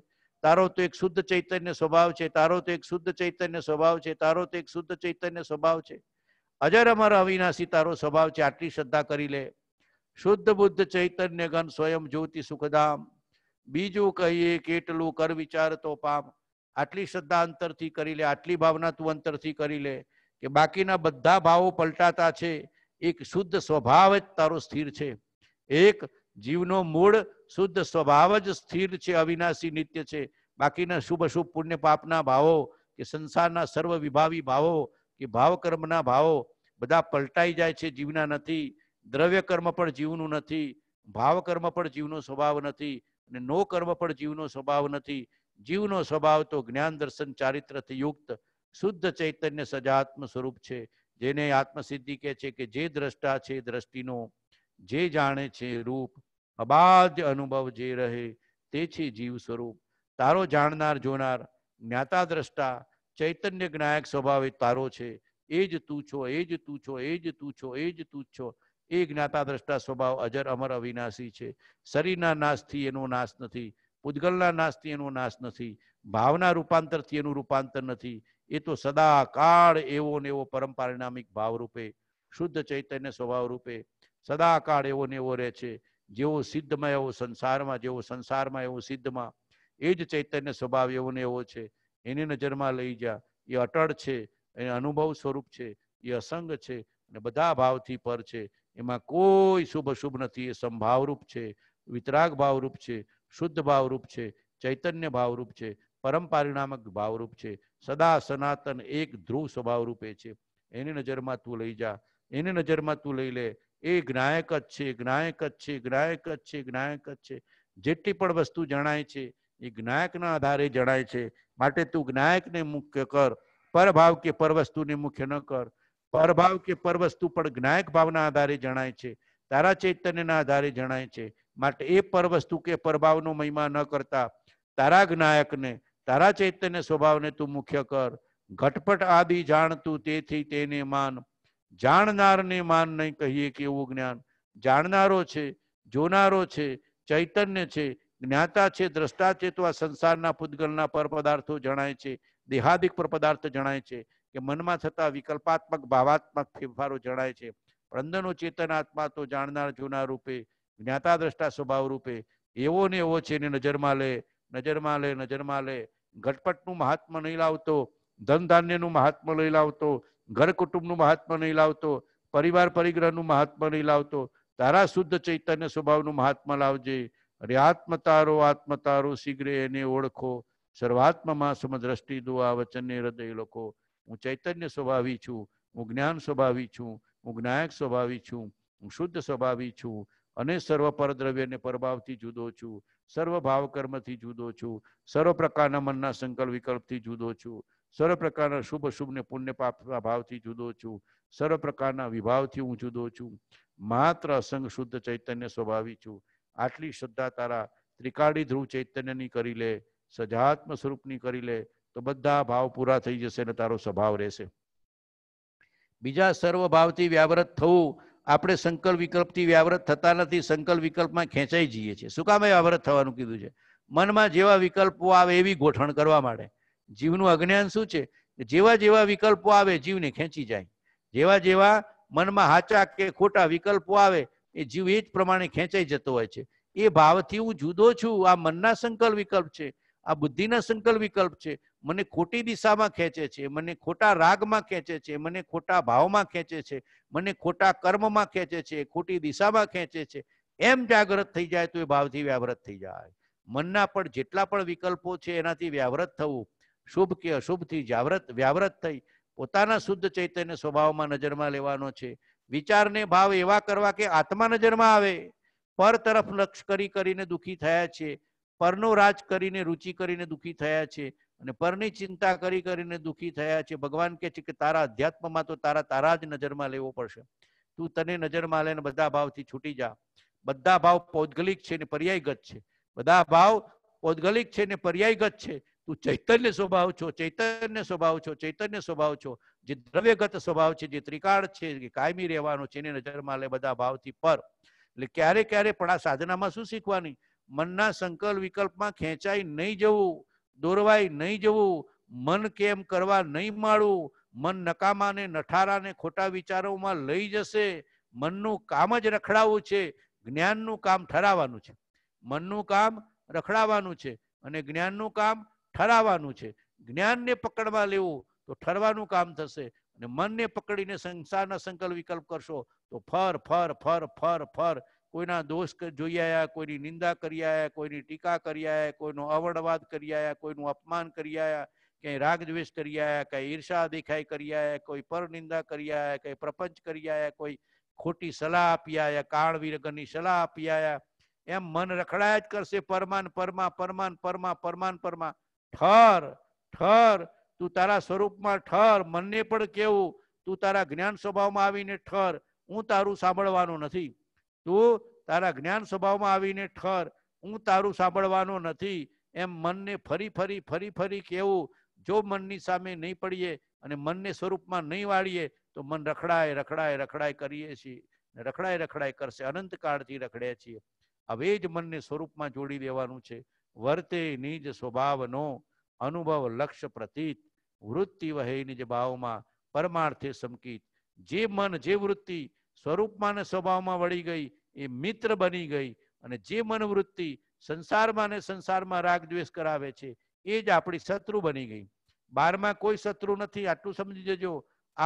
તારો તો એક શુદ્ધ ચૈતન્ય સ્વભાવ છે તારો તો એક શુદ્ધ ચૈતન્ય સ્વભાવ છે તારો તો એક શુદ્ધ ચૈતન્ય સ્વભાવ છે અજર અમારો અવિનાશી તારો સ્વભાવ છે આટલી શ્રદ્ધા કરી લે શુદ્ધ બુદ્ધ ચૈતન્ય ગણ સ્વયં જ્યોતિ સુખધામ બીજું કહીએ કેટલું કર વિચાર તો પામ આટલી શ્રદ્ધા અંતરથી કરી લે આટલી ભાવના તું અંતરથી કરી લે કે બાકીના બધા ભાવો પલટાતા છે એક શુદ્ધ સ્વભાવ જ તારો સ્થિર છે એક જીવનો મૂળ શુદ્ધ સ્વભાવ જ સ્થિર છે અવિનાશી નિત્ય છે બાકીના શુભ અશુભ પુણ્ય પાપના ભાવો કે સંસારના સર્વ વિભાવી ભાવો કે ભાવકર્મના ભાવો બધા પલટાઈ જાય છે જીવના નથી દ્રવ્ય કર્મ પણ જીવનું નથી ભાવ કર્મ પણ જીવનો સ્વભાવ નથી અને નો કર્મ પણ જીવનો સ્વભાવ નથી જીવનો સ્વભાવ તો જ્ઞાન દર્શન ચારિત્રથી યુક્ત શુદ્ધ ચૈતન્ય સજાત્મ સ્વરૂપ છે જેને આત્મસિદ્ધિ કહે છે કે જે દ્રષ્ટા છે દ્રષ્ટિનો જે જાણે છે રૂપ અબાધ અનુભવ જે રહે તે છે જીવ સ્વરૂપ તારો જાણનાર જોનાર જ્ઞાતા દ્રષ્ટા ચૈતન્ય જ્ઞાયક સ્વભાવે તારો છે એ જ તું છો એ જ તું છો એ જ તું છો એ જ તું છો એ જ્ઞાતા દ્રષ્ટા સ્વભાવ અજર અમર અવિનાશી છે શરીરના નાશથી એનો નાશ નથી ઉદ્ગલના નાશથી એનો નાશ નથી ભાવના રૂપાંતરથી એનું રૂપાંતર નથી એ તો સદા કાળ એવો ને એવો પરમ પારિણામિક ભાવ રૂપે શુદ્ધ ચૈતન્ય સ્વભાવ રૂપે સદા કાળ એવો ને એવો રહે છે જેવો સિદ્ધમાં એવો સંસારમાં જેવો સંસારમાં એવો સિદ્ધમાં એ જ ચૈતન્ય સ્વભાવ એવો ને એવો છે એની નજરમાં લઈ જા એ અટળ છે એ અનુભવ સ્વરૂપ છે એ અસંગ છે અને બધા ભાવથી પર છે એમાં કોઈ શુભ શુભ નથી એ સંભાવરૂપ છે વિતરાગ ભાવરૂપ છે શુદ્ધ ભાવરૂપ છે ચૈતન્ય ભાવરૂપ છે પરમ પારિણામક ભાવરૂપ છે સદા સનાતન એક ધ્રુવ સ્વભાવ રૂપે છે એની નજરમાં તું લઈ જા એની નજરમાં તું લઈ લે એ જ્ઞાયક જ છે જ્ઞાયક જ છે જ્ઞાયક જ છે જ્ઞાયક જ છે જેટલી પણ વસ્તુ જણાય છે એ જ્ઞાયકના આધારે જણાય છે માટે તું જ્ઞાયકને મુખ્ય કર પરભાવ કે પર વસ્તુને મુખ્ય ન કર પરભાવ કે પરવસ્તુ પણ જ્ઞાયક ભાવના આધારે જણાય છે તારા ચૈતન્યના આધારે જણાય છે માટે એ પરવસ્તુ કે પરભાવનો મહિમા ન કરતા તારા જ્ઞાયકને તારા ચૈતન્ય સ્વભાવને તું મુખ્ય કર ઘટપટ આદિ જાણતું તેથી તેને માન જાણનારને માન નહીં કહીએ કે એવું જ્ઞાન જાણનારો છે જોનારો છે ચૈતન્ય છે જ્ઞાતા છે દ્રષ્ટા છે તો આ સંસારના પૂતગલના પર પદાર્થો જણાય છે દેહાદિક પર પદાર્થ જણાય છે કે મનમાં થતા વિકલ્પાત્મક ભાવાત્મક ફેરફારો જણાય છે અંદરનો ચેતન આત્મા તો જાણનાર જૂના રૂપે જ્ઞાતા દ્રષ્ટા સ્વભાવ રૂપે એવો ને એવો છે એને નજરમાં લે નજરમાં લે નજરમાં લે ઘટપટનું મહાત્મ નહીં લાવતો ધન ધાન્યનું મહાત્મ લઈ લાવતો ઘર કુટુંબનું મહાત્મ નહીં લાવતો પરિવાર પરિગ્રહનું મહાત્મ નહીં લાવતો તારા શુદ્ધ ચૈતન્ય સ્વભાવનું મહાત્મ લાવજે અરે આત્મતારો આત્મતારો શીઘ્રે એને ઓળખો સર્વાત્મમાં સમદ્રષ્ટિ દુઆ આ વચનને હૃદય લખો હું ચૈતન્ય સ્વભાવી છું હું જ્ઞાન સ્વભાવી છું હું જ્ઞાયક સ્વભાવી છું હું શુદ્ધ સ્વભાવી છું અને સર્વ પરદ્રવ્યને પરભાવથી જુદો છું સર્વ ભાવ કર્મથી જુદો છું સર્વ પ્રકારના મનના સંકલ્પ વિકલ્પથી જુદો છું સર્વ પ્રકારના શુભ શુભને પુણ્ય પાપના ભાવથી જુદો છું સર્વ પ્રકારના વિભાવથી હું જુદો છું માત્ર અસંગ શુદ્ધ ચૈતન્ય સ્વભાવી છું આટલી શ્રદ્ધા તારા ત્રિકાળી ધ્રુવ ચૈતન્યની કરી લે સજાત્મ સ્વરૂપની કરી લે તો બધા ભાવ પૂરા થઈ જશે ને તારો સ્વભાવ રહેશે બીજા સર્વ ભાવથી વ્યાવૃત થવું આપણે સંકલ્પ વિકલ્પથી વ્યાવૃત થતા નથી સંકલ્પ વિકલ્પમાં ખેંચાઈ જઈએ છીએ શું કામે વ્યાવરત થવાનું કીધું છે મનમાં જેવા વિકલ્પો આવે એવી ગોઠણ કરવા માટે જીવનું અજ્ઞાન શું છે જેવા જેવા વિકલ્પો આવે જીવને ખેંચી જાય જેવા જેવા મનમાં હાચા કે ખોટા વિકલ્પો આવે એ જીવ એ જ પ્રમાણે ખેંચાઈ જતો હોય છે એ ભાવથી હું જુદો છું આ મનના સંકલ્પ વિકલ્પ છે આ બુદ્ધિના સંકલ્પ વિકલ્પ છે મને ખોટી દિશામાં ખેંચે છે મને ખોટા રાગમાં ખેંચે છે મને ખોટા ભાવમાં ખેંચે છે મને ખોટા કર્મમાં ખેંચે છે ખોટી દિશામાં ખેંચે છે એમ જાગ્રત થઈ જાય તો એ ભાવથી વ્યાવૃત થઈ જાય મનના પણ જેટલા પણ વિકલ્પો છે એનાથી વ્યાવૃત થવું શુભ કે અશુભથી જાવ્રત વ્યાવૃત થઈ પોતાના શુદ્ધ ચૈતન્ય સ્વભાવમાં નજરમાં લેવાનો છે વિચારને ભાવ એવા કરવા કે આત્મા નજરમાં આવે પર તરફ લક્ષ કરી કરીને દુઃખી થયા છે પરનો રાજ કરીને રુચિ કરીને દુઃખી થયા છે અને પરની ચિંતા કરી કરીને દુઃખી થયા છે ભગવાન કે છે કે તારા અધ્યાત્મમાં તો તારા તારા જ નજરમાં લેવો પડશે તું તને નજરમાં લઈને બધા ભાવથી છૂટી જા બધા ભાવ પૌદગલિક છે ને પર્યાયગત છે બધા ભાવ પૌદગલિક છે ને પર્યાયગત છે તું ચૈતન્ય સ્વભાવ છો ચૈતન્ય સ્વભાવ છો ચૈતન્ય સ્વભાવ છો જે દ્રવ્યગત સ્વભાવ છે જે ત્રિકાળ છે જે કાયમી રહેવાનો છે એની નજરમાં લે બધા ભાવથી પર એટલે ક્યારે ક્યારે પણ આ સાધનામાં શું શીખવાની મનના સંકલ્પ વિકલ્પમાં ખેંચાઈ નહીં જવું દોરવાય નહીં જવું મન કેમ કરવા નહીં માળવું મન નકામાને નઠારાને ખોટા વિચારોમાં લઈ જશે મનનું કામ જ રખડાવવું છે જ્ઞાનનું કામ ઠરાવવાનું છે મનનું કામ રખડાવવાનું છે અને જ્ઞાનનું કામ ઠરાવવાનું છે જ્ઞાનને પકડવા લેવું તો ઠરવાનું કામ થશે અને મનને પકડીને સંસારના સંકલ્પ વિકલ્પ કરશો તો ફર ફર ફર ફર ફર કોઈના દોષ જોઈ આવ્યા કોઈની નિંદા કરી આવ્યા કોઈની ટીકા કરી આવ્યા કોઈનો અવડવાદ કરી આવ્યા કોઈનું અપમાન કરી આવ્યા ક્યાંય રાગ દ્વેષ કરી આવ્યા ક્યાંય ઈર્ષા દેખાઈ કરી આવ્યા કોઈ પર નિંદા કરી આવ્યા કંઈ પ્રપંચ કરી આવ્યા કોઈ ખોટી સલાહ આપી આવ્યા કાળ વિરગનની સલાહ આપી આવ્યા એમ મન રખડાયા જ કરશે પરમાન પરમા પરમાન પરમા પરમાન પરમા ઠર ઠર તું તારા સ્વરૂપમાં ઠર મનને પણ કેવું તું તારા જ્ઞાન સ્વભાવમાં આવીને ઠર હું તારું સાંભળવાનું નથી તું તારા જ્ઞાન સ્વભાવમાં આવીને ઠર હું તારું સાંભળવાનો નથી એમ મનને ફરી ફરી ફરી ફરી કેવું જો મનની સામે નહીં પડીએ અને મનને સ્વરૂપમાં નહીં વાળીએ તો મન રખડાય રખડાય રખડાય કરીએ છીએ રખડાય રખડાય કરશે અનંતકાળથી રખડે છીએ હવે જ મનને સ્વરૂપમાં જોડી દેવાનું છે વર્તે નિજ સ્વભાવનો અનુભવ લક્ષ્ય પ્રતીત વૃત્તિ વહે નિજ ભાવમાં પરમાર્થે સમકિત જે મન જે વૃત્તિ સ્વરૂપમાં ને સ્વભાવમાં વળી ગઈ એ મિત્ર બની ગઈ અને જે મનવૃત્તિ સંસારમાં ને સંસારમાં રાગ દ્વેષ કરાવે છે એ જ આપણી શત્રુ બની ગઈ બારમાં કોઈ શત્રુ નથી આટલું સમજી જજો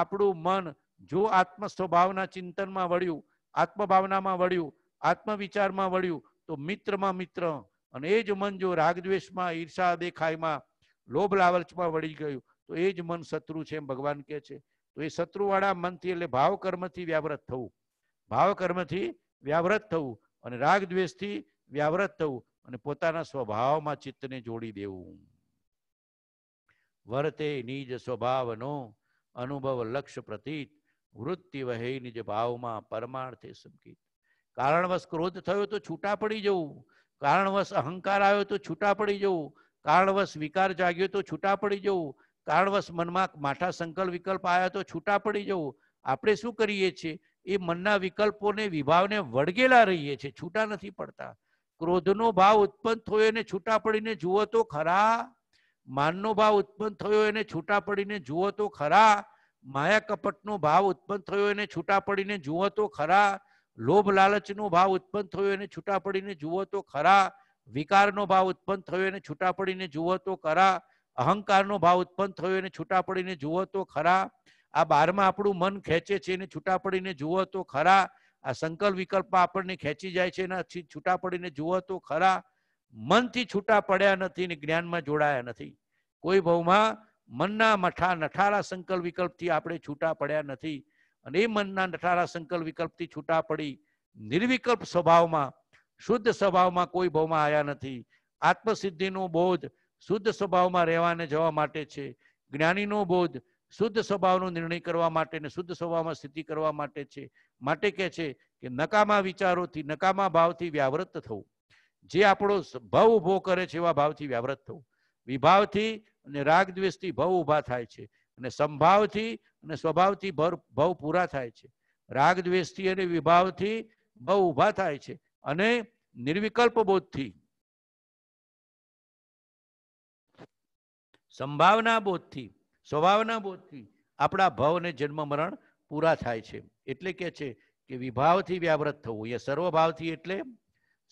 આપણું મન જો આત્મ સ્વભાવના ચિંતનમાં વળ્યું આત્મભાવનામાં વળ્યું આત્મવિચારમાં વળ્યું તો મિત્રમાં મિત્ર અને એ જ મન જો રાગદ્વેષમાં ઈર્ષા દેખાયમાં લોભ લાલચમાં વળી ગયું તો એ જ મન શત્રુ છે એમ ભગવાન કહે છે તો એ શત્રુવાળા મનથી એટલે ભાવ કર્મથી વ્યાવ્રત થવું ભાવ કર્મથી વ્યાવ્રત થવું અને રાગ દ્વેષથી વ્યાવ્રત થવું અને પોતાના સ્વભાવમાં ચિત્તને જોડી દેવું વર્તે નિજ સ્વભાવનો અનુભવ લક્ષ્ય પ્રતીત વૃત્તિ વહે નિજ ભાવમાં પરમાર્થે સંકિત કારણવશ ક્રોધ થયો તો છૂટા પડી જવું કારણવશ અહંકાર આવ્યો તો છૂટા પડી જવું કારણવશ વિકાર જાગ્યો તો છૂટા પડી જવું કારણવશ મનમાં માઠા સંકલ્પ વિકલ્પ આવ્યા તો છૂટા પડી જવું આપણે શું કરીએ છીએ એ મનના વિકલ્પોને વિભાવને વળગેલા રહીએ છીએ છૂટા નથી પડતા ક્રોધનો ભાવ ઉત્પન્ન થયો એને છૂટા પડીને જુઓ તો ખરા માનનો ભાવ ઉત્પન્ન થયો એને છૂટા પડીને જુઓ તો ખરા માયા કપટનો ભાવ ઉત્પન્ન થયો એને છૂટા પડીને જુઓ તો ખરા લોભ લાલચનો ભાવ ઉત્પન્ન થયો એને છૂટા પડીને જુઓ તો ખરા વિકારનો ભાવ ઉત્પન્ન થયો એને છૂટા પડીને જુઓ તો ખરા અહંકારનો ભાવ ઉત્પન્ન થયો એને છૂટા પડીને જુઓ તો ખરા આ બારમાં આપણું મન ખેંચે છે એને છૂટા પડીને જુઓ તો ખરા આ સંકલ્પ વિકલ્પ આપણને ખેંચી જાય છે એના છૂટા પડીને જુઓ તો ખરા મનથી છૂટા પડ્યા નથી ને જ્ઞાનમાં જોડાયા નથી કોઈ ભાવમાં મનના મઠા નઠારા સંકલ્પ વિકલ્પથી આપણે છૂટા પડ્યા નથી અને એ મનના નઠારા સંકલ્પ વિકલ્પથી છૂટા પડી નિર્વિકલ્પ સ્વભાવમાં શુદ્ધ સ્વભાવમાં કોઈ ભાવમાં આવ્યા નથી આત્મસિદ્ધિનો બોધ શુદ્ધ સ્વભાવમાં રહેવાને જવા માટે છે જ્ઞાનીનો બોધ શુદ્ધ સ્વભાવનો નિર્ણય કરવા માટે ને શુદ્ધ સ્વભાવમાં સ્થિતિ કરવા માટે છે માટે કહે છે કે નકામા વિચારોથી નકામા ભાવથી વ્યાવૃત્ત થવું જે આપણો ભવ ઉભો કરે છે એવા ભાવથી વ્યાવૃત થવું વિભાવથી અને રાગ દ્વેષથી ભવ ઊભા થાય છે અને સંભાવથી અને સ્વભાવથી ભર ભવ પૂરા થાય છે રાગ દ્વેષથી અને વિભાવથી ભવ ઊભા થાય છે અને નિર્વિકલ્પ બોધથી સંભાવના બોધથી સ્વભાવના બોધથી આપણા ભાવને જન્મ મરણ પૂરા થાય છે એટલે કે છે કે વિભાવથી વ્યાવ્રત થવું એ સર્વભાવથી એટલે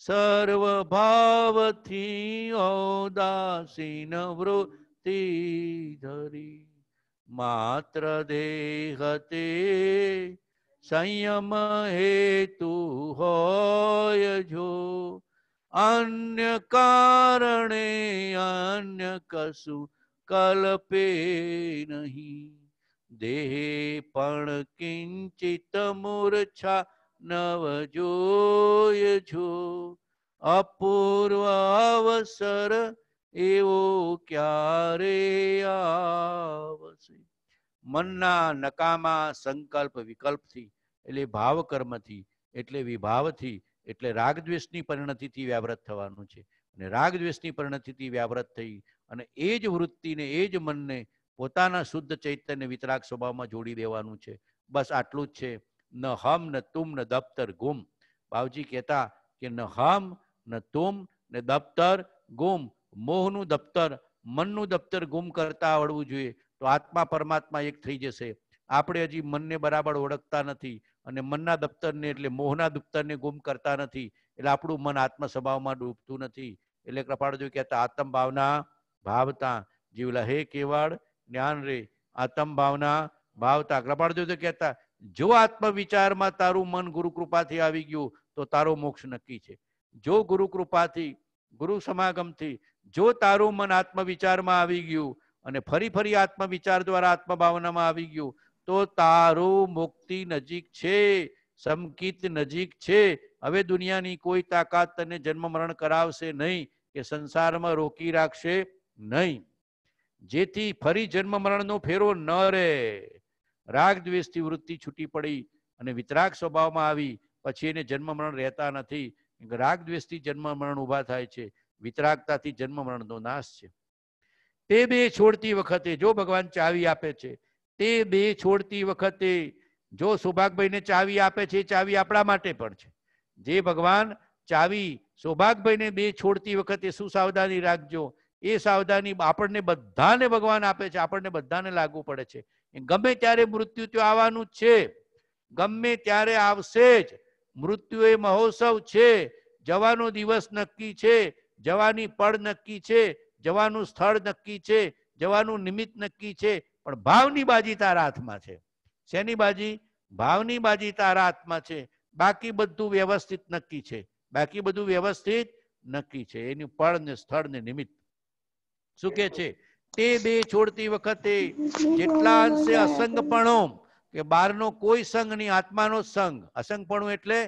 સર્વભાવથી ઔદાસીન વૃત્તિ ધરી માત્ર દેહતે સંયમ હેતુ હોય જો અન્ય કારણે અન્ય કશું कल्पे नहीं देहे पण किंचित मूर्छा નવજોય છો અપૂર્વ અવસર એવો ક્યારે આવશે મનના નકામા સંકલ્પ વિકલ્પથી એટલે ભાવકર્મથી એટલે વિભાવથી એટલે રાગદ્વેષની પરિણતિથી વ્યાવ્રત થવાનું છે અને રાગદ્વેષની પરિણતિથી વ્યાવ્રત થઈ અને એ જ વૃત્તિને એ જ મનને પોતાના શુદ્ધ ચૈતન્ય વિતરાક સ્વભાવમાં જોડી દેવાનું છે બસ આટલું જ છે ન હમ ન તુમ ન દફતર ગુમ બાવજી કહેતા કે ન હમ ન તુમ ને દફતર ગુમ મોહનું દફતર મનનું દફતર ગુમ કરતા આવડવું જોઈએ તો આત્મા પરમાત્મા એક થઈ જશે આપણે હજી મનને બરાબર ઓળખતા નથી અને મનના દફતરને એટલે મોહના દફતરને ગુમ કરતા નથી એટલે આપણું મન આત્મ સ્વભાવમાં ડૂબતું નથી એટલે કૃપાળજો કહેતા આત્મ ભાવના ભાવતા જીવલા હે કેવળ જ્ઞાન રે આત્મ ભાવના ભાવતા કૃપાળદેવ તો કહેતા જો આત્મવિચારમાં તારું મન ગુરુ કૃપાથી આવી ગયું તો તારો મોક્ષ નક્કી છે જો ગુરુ કૃપાથી ગુરુ સમાગમથી જો તારું મન આત્મવિચારમાં આવી ગયું અને ફરી ફરી આત્મવિચાર દ્વારા આત્મભાવનામાં આવી ગયું તો તારું મુક્તિ નજીક છે સમકિત નજીક છે હવે દુનિયાની કોઈ તાકાત તને જન્મ મરણ કરાવશે નહીં કે સંસારમાં રોકી રાખશે નહીં જેથી ફરી જન્મ મરણનો ફેરો ન રહે રાગ દ્વેષથી વૃત્તિ છૂટી પડી અને વિતરાગ સ્વભાવમાં આવી પછી એને જન્મ મરણ રહેતા નથી રાગ દ્વેષથી જન્મ મરણ ઉભા થાય છે વિતરાગતાથી જન્મ મરણનો નાશ છે તે બે છોડતી વખતે જો ભગવાન ચાવી આપે છે તે બે છોડતી વખતે જો સૌભાગભાઈને ચાવી આપે છે ચાવી આપણા માટે પણ છે જે ભગવાન ચાવી સૌભાગભાઈને બે છોડતી વખતે શું સાવધાની રાખજો એ સાવધાની આપણને બધાને ભગવાન આપે છે આપણને બધાને લાગુ પડે છે ગમે ત્યારે મૃત્યુ તો આવવાનું છે ગમે ત્યારે આવશે જ મૃત્યુ એ મહોત્સવ છે જવાનો દિવસ નક્કી છે જવાની પળ નક્કી છે જવાનું સ્થળ નક્કી છે જવાનું નિમિત્ત નક્કી છે પણ ભાવની બાજી તારા હાથમાં છે શેની બાજી ભાવની બાજી તારા હાથમાં છે બાકી બધું વ્યવસ્થિત નક્કી છે બાકી બધું વ્યવસ્થિત નક્કી છે એની પળ ને સ્થળ ને નિમિત્ત શું કે છે તે બે છોડતી વખતે જેટલા અંશે અસંગપણો કે બહારનો કોઈ સંઘ નહીં આત્માનો સંઘ અસંગપણું એટલે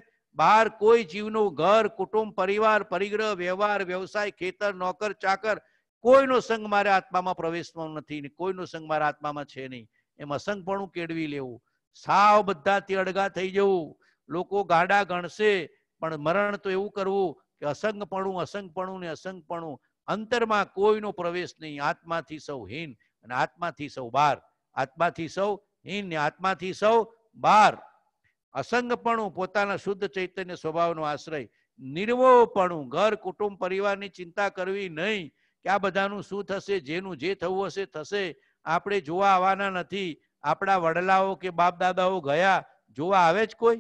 બહાર કોઈ જીવનું ઘર કુટુંબ પરિવાર પરિગ્રહ વ્યવહાર વ્યવસાય ખેતર નોકર ચાકર કોઈનો સંઘ મારા આત્મામાં પ્રવેશનો નથી કોઈનો સંઘ મારા આત્મામાં છે નહીં એમ અસંગપણું કેળવી લેવું સાવ બધાથી અડગા થઈ જવું લોકો ગાડા ગણશે પણ મરણ તો એવું કરવું કે અસંગપણું અસંગપણું ને અસંગપણું અંતરમાં કોઈનો પ્રવેશ નહીં આત્માથી સૌ હીન અને આત્માથી સૌ બાર આત્માથી સૌ હીન ને આત્માથી સૌ બાર અસંગપણું પોતાના શુદ્ધ ચૈતન્ય સ્વભાવનો આશ્રય નિર્વોપણું ઘર કુટુંબ પરિવારની ચિંતા કરવી નહીં કે આ બધાનું શું થશે જેનું જે થવું હશે થશે આપણે જોવા આવવાના નથી આપણા વડલાઓ કે બાપ દાદાઓ ગયા જોવા આવે જ કોઈ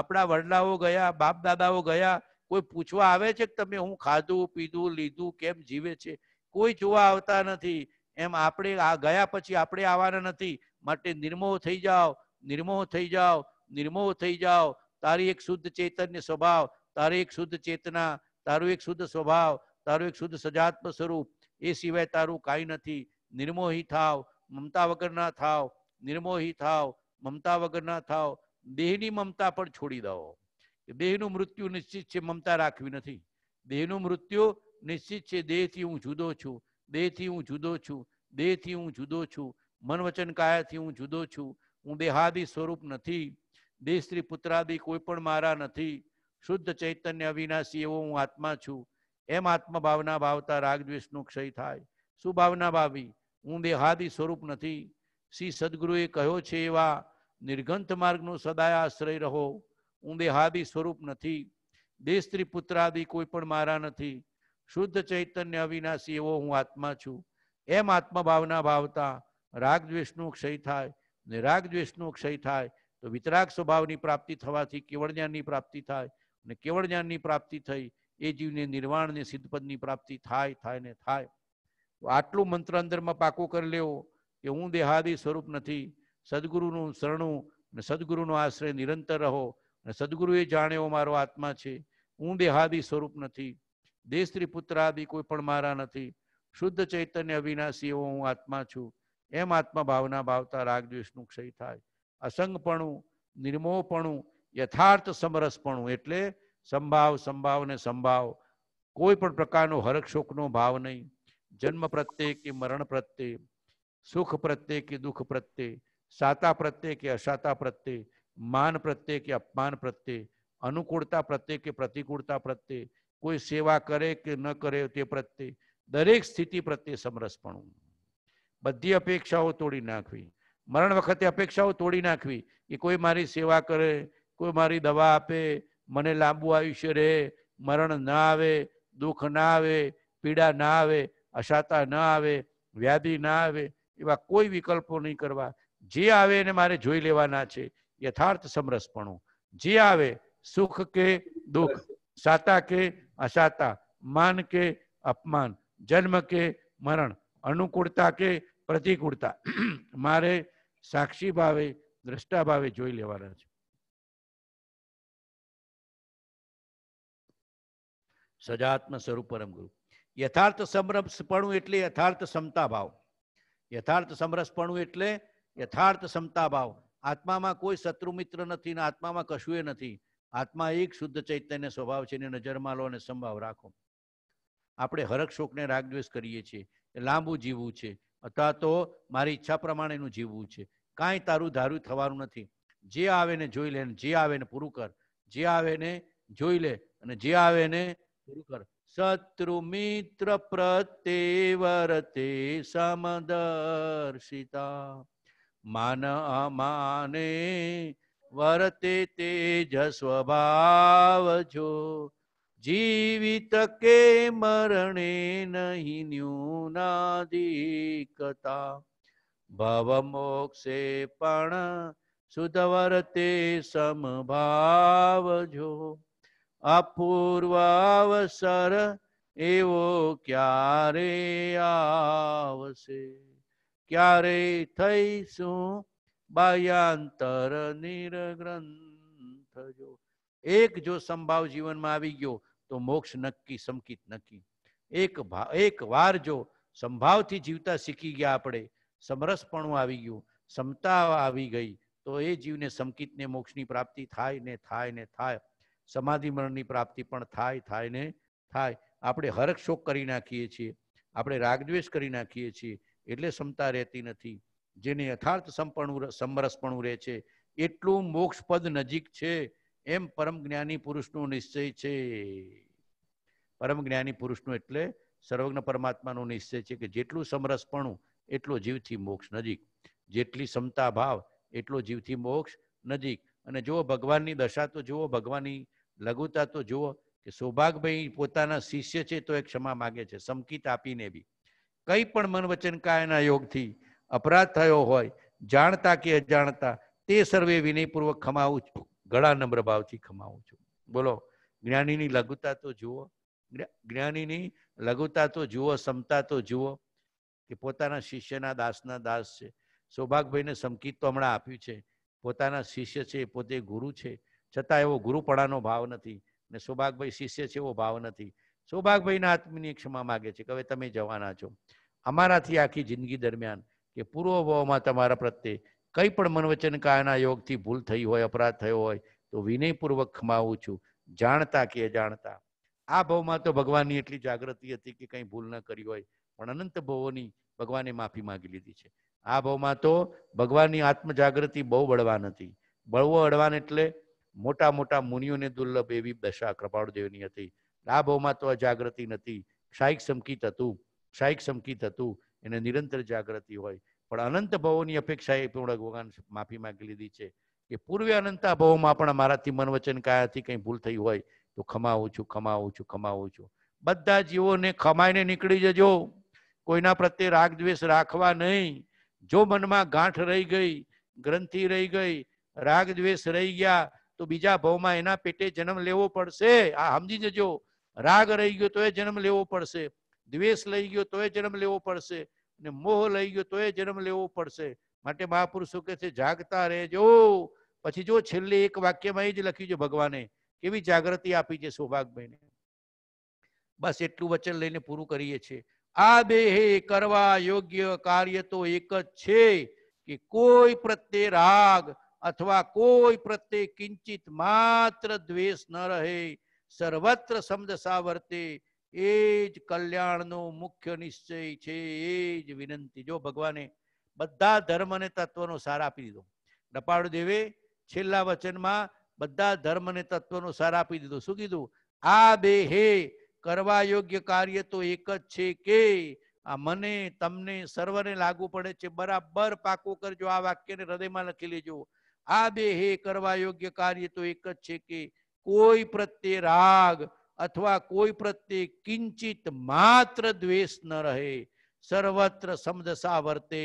આપણા વડલાઓ ગયા બાપ દાદાઓ ગયા કોઈ પૂછવા આવે છે કે તમે હું ખાધું પીધું લીધું કેમ જીવે છે કોઈ જોવા આવતા નથી એમ આપણે આ ગયા પછી આપણે આવવાના નથી માટે નિર્મોહ થઈ જાઓ નિર્મોહ થઈ જાઓ નિર્મોહ થઈ જાઓ તારી એક શુદ્ધ ચેતન્ય સ્વભાવ તારી એક શુદ્ધ ચેતના તારું એક શુદ્ધ સ્વભાવ તારું એક શુદ્ધ સજાત્મ સ્વરૂપ એ સિવાય તારું કાંઈ નથી નિર્મોહી થાવ મમતા વગરના થાવ નિર્મોહી થાવ મમતા વગરના થાવ દેહની મમતા પણ છોડી દો દેહનું મૃત્યુ નિશ્ચિત છે મમતા રાખવી નથી દેહનું મૃત્યુ નિશ્ચિત છે દેહથી હું જુદો છું દેહથી હું જુદો છું દેહથી હું જુદો છું મન વચન કાયાથી હું જુદો છું હું દેહાદી સ્વરૂપ નથી દેહ સ્ત્રી પુત્રાદી કોઈ પણ મારા નથી શુદ્ધ ચૈતન્ય અવિનાશી એવો હું આત્મા છું એમ આત્મભાવના ભાવતા રાગદ્વેષનો ક્ષય થાય શું ભાવના ભાવી હું દેહાદી સ્વરૂપ નથી શ્રી સદગુરુએ કહ્યો છે એવા નિર્ગંથ માર્ગનો સદાય આશ્રય રહો હું દેહાદી સ્વરૂપ નથી દેશ ત્રિપુત્રાદિ કોઈ પણ મારા નથી શુદ્ધ ચૈતન્ય અવિનાશી એવો હું આત્મા છું એમ આત્મભાવના ભાવતા રાગદ્વેષનો ક્ષય થાય ને રાગદ્વેષનો ક્ષય થાય તો વિતરાગ સ્વભાવની પ્રાપ્તિ થવાથી કેવળ જ્ઞાનની પ્રાપ્તિ થાય ને કેવળ જ્ઞાનની પ્રાપ્તિ થઈ એ જીવને ને સિદ્ધપદની પ્રાપ્તિ થાય થાય ને થાય આટલું મંત્ર અંદરમાં પાકું કરી લેવો કે હું દેહાદી સ્વરૂપ નથી સદગુરુનું શરણું ને સદગુરુનો આશ્રય નિરંતર રહો અને સદગુરુએ જાણ્યો મારો આત્મા છે હું દેહાદી સ્વરૂપ નથી દેહ સ્ત્રી પુત્ર આદિ કોઈ પણ મારા નથી શુદ્ધ ચૈતન્ય અવિનાશી એવો હું આત્મા છું એમ આત્મા ભાવના ભાવતા રાગ દ્વેષનું ક્ષય થાય અસંગપણું નિર્મોહપણું યથાર્થ સમરસપણું એટલે સંભાવ સંભાવ ને સંભાવ કોઈ પણ પ્રકારનો હરકશોકનો ભાવ નહીં જન્મ પ્રત્યે કે મરણ પ્રત્યે સુખ પ્રત્યે કે દુઃખ પ્રત્યે સાતા પ્રત્યે કે અસાતા પ્રત્યે માન પ્રત્યે કે અપમાન પ્રત્યે અનુકૂળતા પ્રત્યે કે પ્રતિકૂળતા પ્રત્યે કોઈ સેવા કરે કે ન કરે તે પ્રત્યે દરેક સ્થિતિ પ્રત્યે સમરસપણું બધી અપેક્ષાઓ તોડી નાખવી મરણ વખતે અપેક્ષાઓ તોડી નાખવી કે કોઈ મારી સેવા કરે કોઈ મારી દવા આપે મને લાંબુ આયુષ્ય રહે મરણ ના આવે દુઃખ ના આવે પીડા ના આવે અશાતા ના આવે વ્યાધિ ના આવે એવા કોઈ વિકલ્પો નહીં કરવા જે આવે એને મારે જોઈ લેવાના છે યથાર્થ સમરસપણું જે આવે સુખ કે દુઃખ સાતા કે અસાતા માન કે અપમાન જન્મ કે મરણ અનુકૂળતા કે પ્રતિકૂળતા મારે સાક્ષી ભાવે દ્રષ્ટા ભાવે જોઈ લેવાના છે સજાત્મ સ્વરૂપ પરમ ગુરુ યથાર્થ સમરસપણું એટલે યથાર્થ સમતા ભાવ યથાર્થ સમરસપણું એટલે યથાર્થ સમતા ભાવ આત્મામાં કોઈ શત્રુ મિત્ર નથી ને આત્મામાં કશું એ નથી આત્મા એક શુદ્ધ ચૈતન્ય સ્વભાવ છે એને નજરમાં લો અને સંભાવ રાખો આપણે હરક શોકને રાગદ્વેષ કરીએ છીએ લાંબુ જીવવું છે અથવા તો મારી ઈચ્છા પ્રમાણેનું જીવવું છે કાંઈ તારું ધારું થવાનું નથી જે આવે ને જોઈ લે જે આવે ને પૂરું કર જે આવે ને જોઈ લે અને જે આવે ને પૂરું કર શત્રુ મિત્ર પ્રત્યે વરતે સમદર્શિતા માન અમાને વરતે તેજ સ્વભાવ છો જીવિત કે મરણે નહીં ન્યૂનાધિકતા ભવ મોક્ષે પણ સુધવરતે સમભાવ જો અપૂર્વાવસર એવો ક્યારે આવશે ક્યારે થઈશું બાયાંતર નિરગ્રંથ જો એક જો સંભાવ જીવનમાં આવી ગયો તો મોક્ષ નક્કી સંકિત નક્કી એક એક વાર જો સંભાવથી જીવતા શીખી ગયા આપણે સમરસપણું આવી ગયું સમતા આવી ગઈ તો એ જીવને સમકિતને મોક્ષની પ્રાપ્તિ થાય ને થાય ને થાય સમાધિ મરણની પ્રાપ્તિ પણ થાય થાય ને થાય આપણે હરખ શોક કરી નાખીએ છીએ આપણે રાગદ્વેષ કરી નાખીએ છીએ એટલે ક્ષમતા રહેતી નથી જેને યથાર્થ સંપણું સમરસપણું રહે છે એટલું મોક્ષ પદ નજીક છે એમ પરમ જ્ઞાની પુરુષનો નિશ્ચય છે પરમ જ્ઞાની પુરુષનો એટલે સર્વજ્ઞ પરમાત્માનો નિશ્ચય છે કે જેટલું સમરસપણું એટલો જીવથી મોક્ષ નજીક જેટલી ક્ષમતા ભાવ એટલો જીવથી મોક્ષ નજીક અને જુઓ ભગવાનની દશા તો જુઓ ભગવાનની લઘુતા તો જુઓ કે સૌભાગભાઈ પોતાના શિષ્ય છે તો એ ક્ષમા માગે છે સમકિત આપીને બી કંઈ પણ મન વચન કાયના યોગથી અપરાધ થયો હોય જાણતા કે અજાણતા તે સર્વે વિનયપૂર્વક ખમાવું છું ઘણા નમ્ર ભાવથી ખમાવું છું બોલો જ્ઞાનીની લઘુતા તો જુઓ જ્ઞાનીની લઘુતા તો જુઓ સમતા તો જુઓ કે પોતાના શિષ્યના દાસના દાસ છે સૌભાગભાઈને સમકીત તો હમણાં આપ્યું છે પોતાના શિષ્ય છે પોતે ગુરુ છે છતાં એવો ગુરુપણાનો ભાવ નથી ને સૌભાગભાઈ શિષ્ય છે એવો ભાવ નથી સૌભાગભાઈના આત્મીની ક્ષમા માગે છે કે હવે તમે જવાના છો અમારાથી આખી જિંદગી દરમિયાન કે પૂર્વભાવમાં તમારા પ્રત્યે કંઈ પણ મનવચન કાયના યોગથી ભૂલ થઈ હોય અપરાધ થયો હોય તો વિનયપૂર્વક ક્ષમાવું છું જાણતા કે જાણતા આ ભાવમાં તો ભગવાનની એટલી જાગૃતિ હતી કે કંઈ ભૂલ ન કરી હોય પણ અનંત ભાવોની ભગવાને માફી માગી લીધી છે આ ભાવમાં તો ભગવાનની આત્મજાગૃતિ બહુ બળવાન હતી બળવો અડવાન એટલે મોટા મોટા મુનિઓને દુર્લભ એવી દશા કૃપાળદેવની હતી આ ભાવમાં તો આ જાગૃતિ નથી ક્ષાયિક સંકિત હતું ક્ષાયિક સંકિત હતું એને નિરંતર જાગૃતિ હોય પણ અનંત ભવોની અપેક્ષા એ પૂર્ણ ભગવાન માફી માંગી લીધી છે કે પૂર્વે અનંત ભવોમાં પણ મારાથી મન વચન કાયાથી કંઈ ભૂલ થઈ હોય તો ખમાવું છું ખમાવું છું ખમાવું છું બધા જીવોને ખમાઈને નીકળી જજો કોઈના પ્રત્યે રાગ દ્વેષ રાખવા નહીં જો મનમાં ગાંઠ રહી ગઈ ગ્રંથિ રહી ગઈ રાગ દ્વેષ રહી ગયા તો બીજા ભાવમાં એના પેટે જન્મ લેવો પડશે આ સમજી જજો રાગ રહી ગયો તો એ જન્મ લેવો પડશે દ્વેષ લઈ ગયો તો એ જન્મ લેવો પડશે અને મોહ લઈ ગયો તો એ જન્મ લેવો પડશે માટે મહાપુરુષો કે છે જાગતા રહેજો પછી જો છેલ્લે એક વાક્યમાં એ જ લખ્યું છે ભગવાને કેવી જાગૃતિ આપી છે સૌભાગભાઈને બસ એટલું વચન લઈને પૂરું કરીએ છીએ આ બે હે કરવા યોગ્ય કાર્ય તો એક જ છે કે કોઈ પ્રત્યે રાગ અથવા કોઈ પ્રત્યે કિંચિત માત્ર દ્વેષ ન રહે સર્વત્ર સમજ સાવર્તે એ જ કલ્યાણનો મુખ્ય નિશ્ચય છે એ જ વિનંતી જો ભગવાને બધા ધર્મ અને તત્વનો સાર આપી દીધો નપાળુ દેવે છેલ્લા વચનમાં બધા ધર્મ અને તત્વનો સાર આપી દીધો શું કીધું આ બે હે કરવા યોગ્ય કાર્ય તો એક જ છે કે આ મને તમને સર્વને લાગુ પડે છે બરાબર પાકો કરજો આ વાક્યને હૃદયમાં લખી લેજો આ બે હે કરવા યોગ્ય કાર્ય તો એક જ છે કે કોઈ પ્રત્યે રાગ અથવા કોઈ પ્રત્યે કિંચિત માત્ર દ્વેષ ન રહે સર્વત્ર સમદસા વર્તે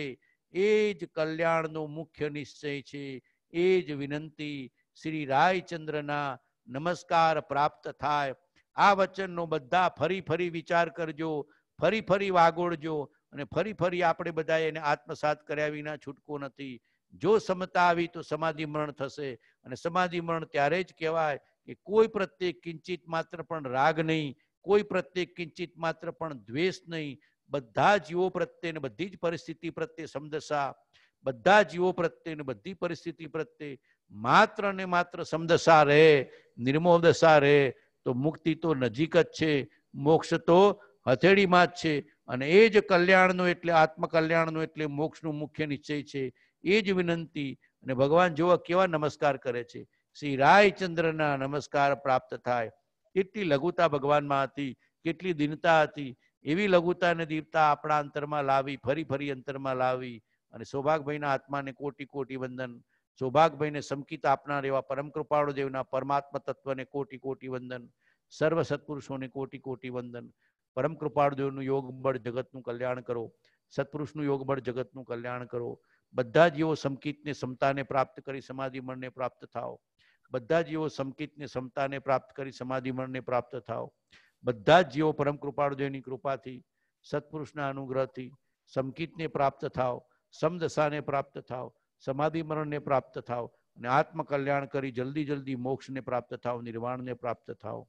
એ જ કલ્યાણનો મુખ્ય નિશ્ચય છે એ જ વિનંતી શ્રી રાયચંદ્રના નમસ્કાર પ્રાપ્ત થાય આ વચનનો બધા ફરી ફરી વિચાર કરજો ફરી ફરી વાગોળજો અને ફરી ફરી આપણે બધા એને આત્મસાત કર્યા વિના છૂટકો નથી જો સમતા આવી તો સમાધિ મરણ થશે અને સમાધિ મરણ ત્યારે જ કહેવાય કે કોઈ પ્રત્યે કિંચિત માત્ર પણ રાગ નહીં કોઈ પ્રત્યે કિંચિત માત્ર પણ દ્વેષ નહીં બધા જીવો પ્રત્યે ને બધી જ પરિસ્થિતિ પ્રત્યે સમદશા બધા જીવો પ્રત્યે ને બધી પરિસ્થિતિ પ્રત્યે માત્ર ને માત્ર સમદશા રહે નિર્મોહ દશા રહે તો મુક્તિ તો નજીક જ છે મોક્ષ તો હથેળીમાં જ છે અને એ જ કલ્યાણનો એટલે આત્મકલ્યાણનો એટલે મોક્ષનું મુખ્ય નિશ્ચય છે એ જ વિનંતી અને ભગવાન જોવા કેવા નમસ્કાર કરે છે શ્રી રાયચંદ્રના નમસ્કાર પ્રાપ્ત થાય કેટલી લઘુતા ભગવાનમાં હતી કેટલી દિનતા હતી એવી લઘુતા અને દીપતા આપણા અંતરમાં લાવી ફરી ફરી અંતરમાં લાવી અને સૌભાગભાઈના આત્માને કોટી કોટી વંદન સૌભાગભાઈને સમકિત આપનાર એવા પરમ કૃપાળુ દેવના પરમાત્મા તત્વને કોટી કોટી વંદન સર્વ સત્પુરુષોને કોટી કોટી વંદન પરમ કૃપાળુ દેવનું યોગ જગતનું કલ્યાણ કરો સત્પુરુષનું યોગબળ જગતનું કલ્યાણ કરો બધા જીવો સમકિતને સમતાને પ્રાપ્ત કરી સમાધિ મનને પ્રાપ્ત થાઓ बद्धा जीवो समकितने समताने प्राप्त करी समाधिमरण ने प्राप्त થાઓ બद्धा जीवो परम कृपा로드યની કૃપાથી સદ્પુરુષના અનુગ્રહથી સમકિતને પ્રાપ્ત થાઓ સમદશાને પ્રાપ્ત થાઓ સમાધિમરણને પ્રાપ્ત થાઓ અને આત્મકલ્યાણ કરી જલ્દી જલ્દી મોક્ષને પ્રાપ્ત થાઓ નિર્વાણને પ્રાપ્ત થાઓ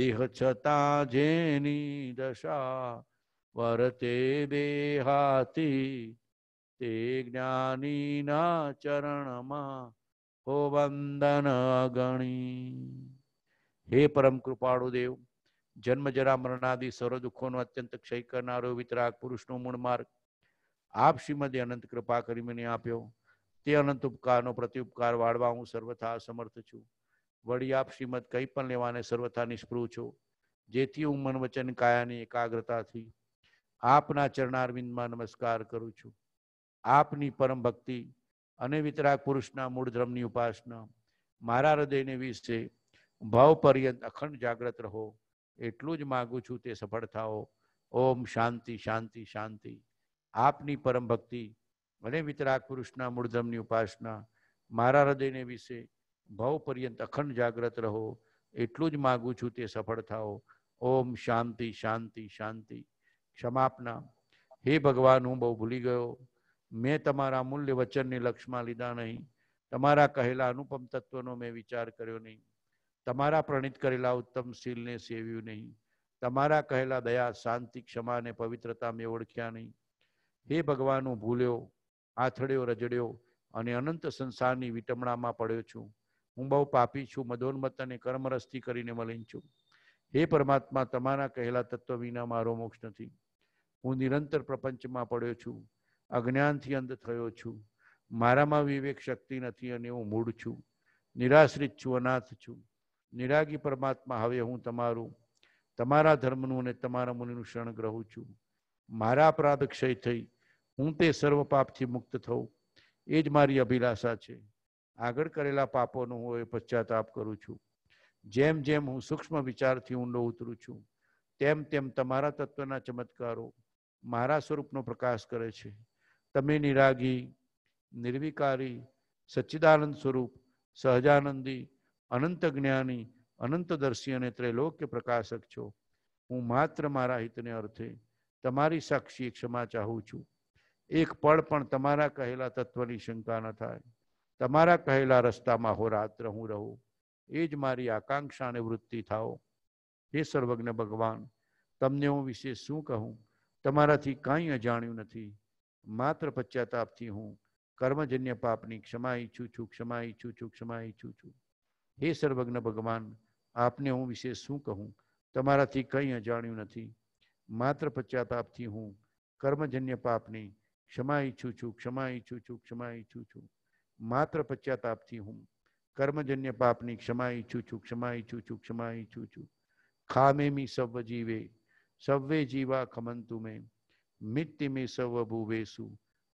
દેહ છતા જેની दशा वरते देहाती તે ज्ञानीना चरणमा કો વંદન ગણી હે પરમ કૃપાળુ દેવ જન્મ જરા મરણાદિ સર્વ દુઃખોનો અત્યંત ક્ષય કરનારો વિતરાગ પુરુષનો મૂળ માર્ગ આપ શ્રીમદે અનંત કૃપા કરી મને આપ્યો તે અનંત ઉપકારનો પ્રતિ ઉપકાર વાળવા હું સર્વથા સમર્થ છું વળી આપ શ્રીમદ કંઈ પણ લેવાને સર્વથા નિષ્પૃહ છો જેથી હું મન વચન કાયાની એકાગ્રતાથી આપના ચરણારવિંદમાં નમસ્કાર કરું છું આપની પરમ ભક્તિ અને વિતરાગ પુરુષના મૂળ ધર્મની ઉપાસના મારા હૃદયને વિશે ભાવ પર્યંત અખંડ જાગ્રત રહો એટલું જ માગું છું તે સફળ થાઓ ઓમ શાંતિ શાંતિ શાંતિ આપની પરમ ભક્તિ અને વિતરાગ પુરુષના મૂળ ધર્મની ઉપાસના મારા હૃદયને વિશે ભાવ પર્યંત અખંડ જાગ્રત રહો એટલું જ માગું છું તે સફળ થાઓ ઓમ શાંતિ શાંતિ શાંતિ ક્ષમાપના હે ભગવાન હું બહુ ભૂલી ગયો મેં તમારા મૂલ્ય વચનને લક્ષમાં લીધા નહીં તમારા કહેલા અનુપમ તત્વનો મેં વિચાર કર્યો નહીં તમારા પ્રણીત કરેલા ઉત્તમ શીલને સેવ્યું નહીં તમારા કહેલા દયા શાંતિ ક્ષમા અને પવિત્રતા મેં ઓળખ્યા નહીં હે ભગવાન હું ભૂલ્યો આથડ્યો રજડ્યો અને અનંત સંસારની વિટમણામાં પડ્યો છું હું બહુ પાપી છું મધોન્મત અને કર્મરસથી કરીને મલિન છું હે પરમાત્મા તમારા કહેલા તત્વ વિના મારો મોક્ષ નથી હું નિરંતર પ્રપંચમાં પડ્યો છું અજ્ઞાનથી અંધ થયો છું મારામાં વિવેક શક્તિ નથી અને હું મૂળ છું નિરાશ્રિત છું અનાથ છું નિરાગી પરમાત્મા હવે હું તમારું તમારા ધર્મનું અને તમારા મુનિનું શરણ ગ્રહું છું મારા અપરાધ ક્ષય થઈ હું તે સર્વ પાપથી મુક્ત થઉં એ જ મારી અભિલાષા છે આગળ કરેલા પાપોનો હું એ પશ્ચાતાપ કરું છું જેમ જેમ હું સૂક્ષ્મ વિચારથી ઊંડો ઉતરું છું તેમ તેમ તમારા તત્વના ચમત્કારો મારા સ્વરૂપનો પ્રકાશ કરે છે તમે નિરાગી નિર્વિકારી સચ્ચિદાનંદ સ્વરૂપ સહજાનંદી અનંત જ્ઞાની અનંતદર્શી અને ત્રૈલોક્ય પ્રકાશક છો હું માત્ર મારા હિતને અર્થે તમારી સાક્ષી ક્ષમા ચાહું છું એક પળ પણ તમારા કહેલા તત્વની શંકા ન થાય તમારા કહેલા રસ્તામાં હોરાત્ર હું રહું એ જ મારી આકાંક્ષા અને વૃત્તિ થાઓ હે સર્વજ્ઞ ભગવાન તમને હું વિશે શું કહું તમારાથી કાંઈ અજાણ્યું નથી मात्र पश्चातापती हूँ कर्मजन्य पाप क्षमा इच्छू छू क्षमा इच्छू छू क्षमा इच्छू छू हे सर्वज्ञ भगवान आपने हूँ विशेष शू कहूँ तमारा कहीं अजाण्यू नहीं मात्र पश्चातापती हूँ कर्मजन्य पाप क्षमा इच्छू छू क्षमा इच्छू छू क्षमा इच्छू छू मात्र पश्चातापती हूँ कर्मजन्य पाप क्षमा इच्छू छू क्षमा इच्छू छू क्षमा इच्छू छू खा मे मी सब जीवे सब्वे जीवा खमन में मिट्टी में सब अबुवेशु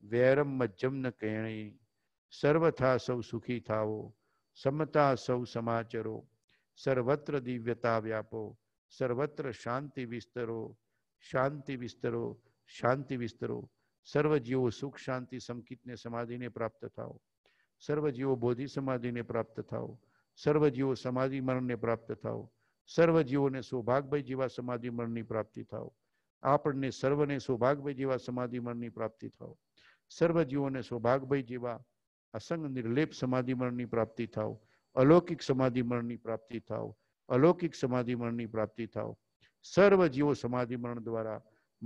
व्यरम मज्जम न कहणे सर्वथा सब सुखी था वो समता सब समाचरो सर्वत्र दिव्यता व्यापो सर्वत्र शांति विस्तरो शांति विस्तरो शांति विस्तरो सर्व जीव सुख शांति समकित ने समाधि ने प्राप्त थाओ सर्व जीव बोधि समाधि ने प्राप्त थाओ सर्व जीव समाधि मरण ने प्राप्त थाओ सर्व जीव ने सौभाग्य जीवा समाधि मरण प्राप्ति था થાઓ આપણને સર્વને સૌભાગભાઈ જેવા સમાધિમરણની પ્રાપ્તિ થાવ સર્વ જીવોને સૌભાગભાઈ જેવા અસંગ નિર્લેપ સમાધિમરણની પ્રાપ્તિ થાવ અલૌકિક સમાધિમરણની પ્રાપ્તિ થાવ અલૌકિક સમાધિમરણની પ્રાપ્તિ થાવ સર્વ જીવો સમાધિમરણ દ્વારા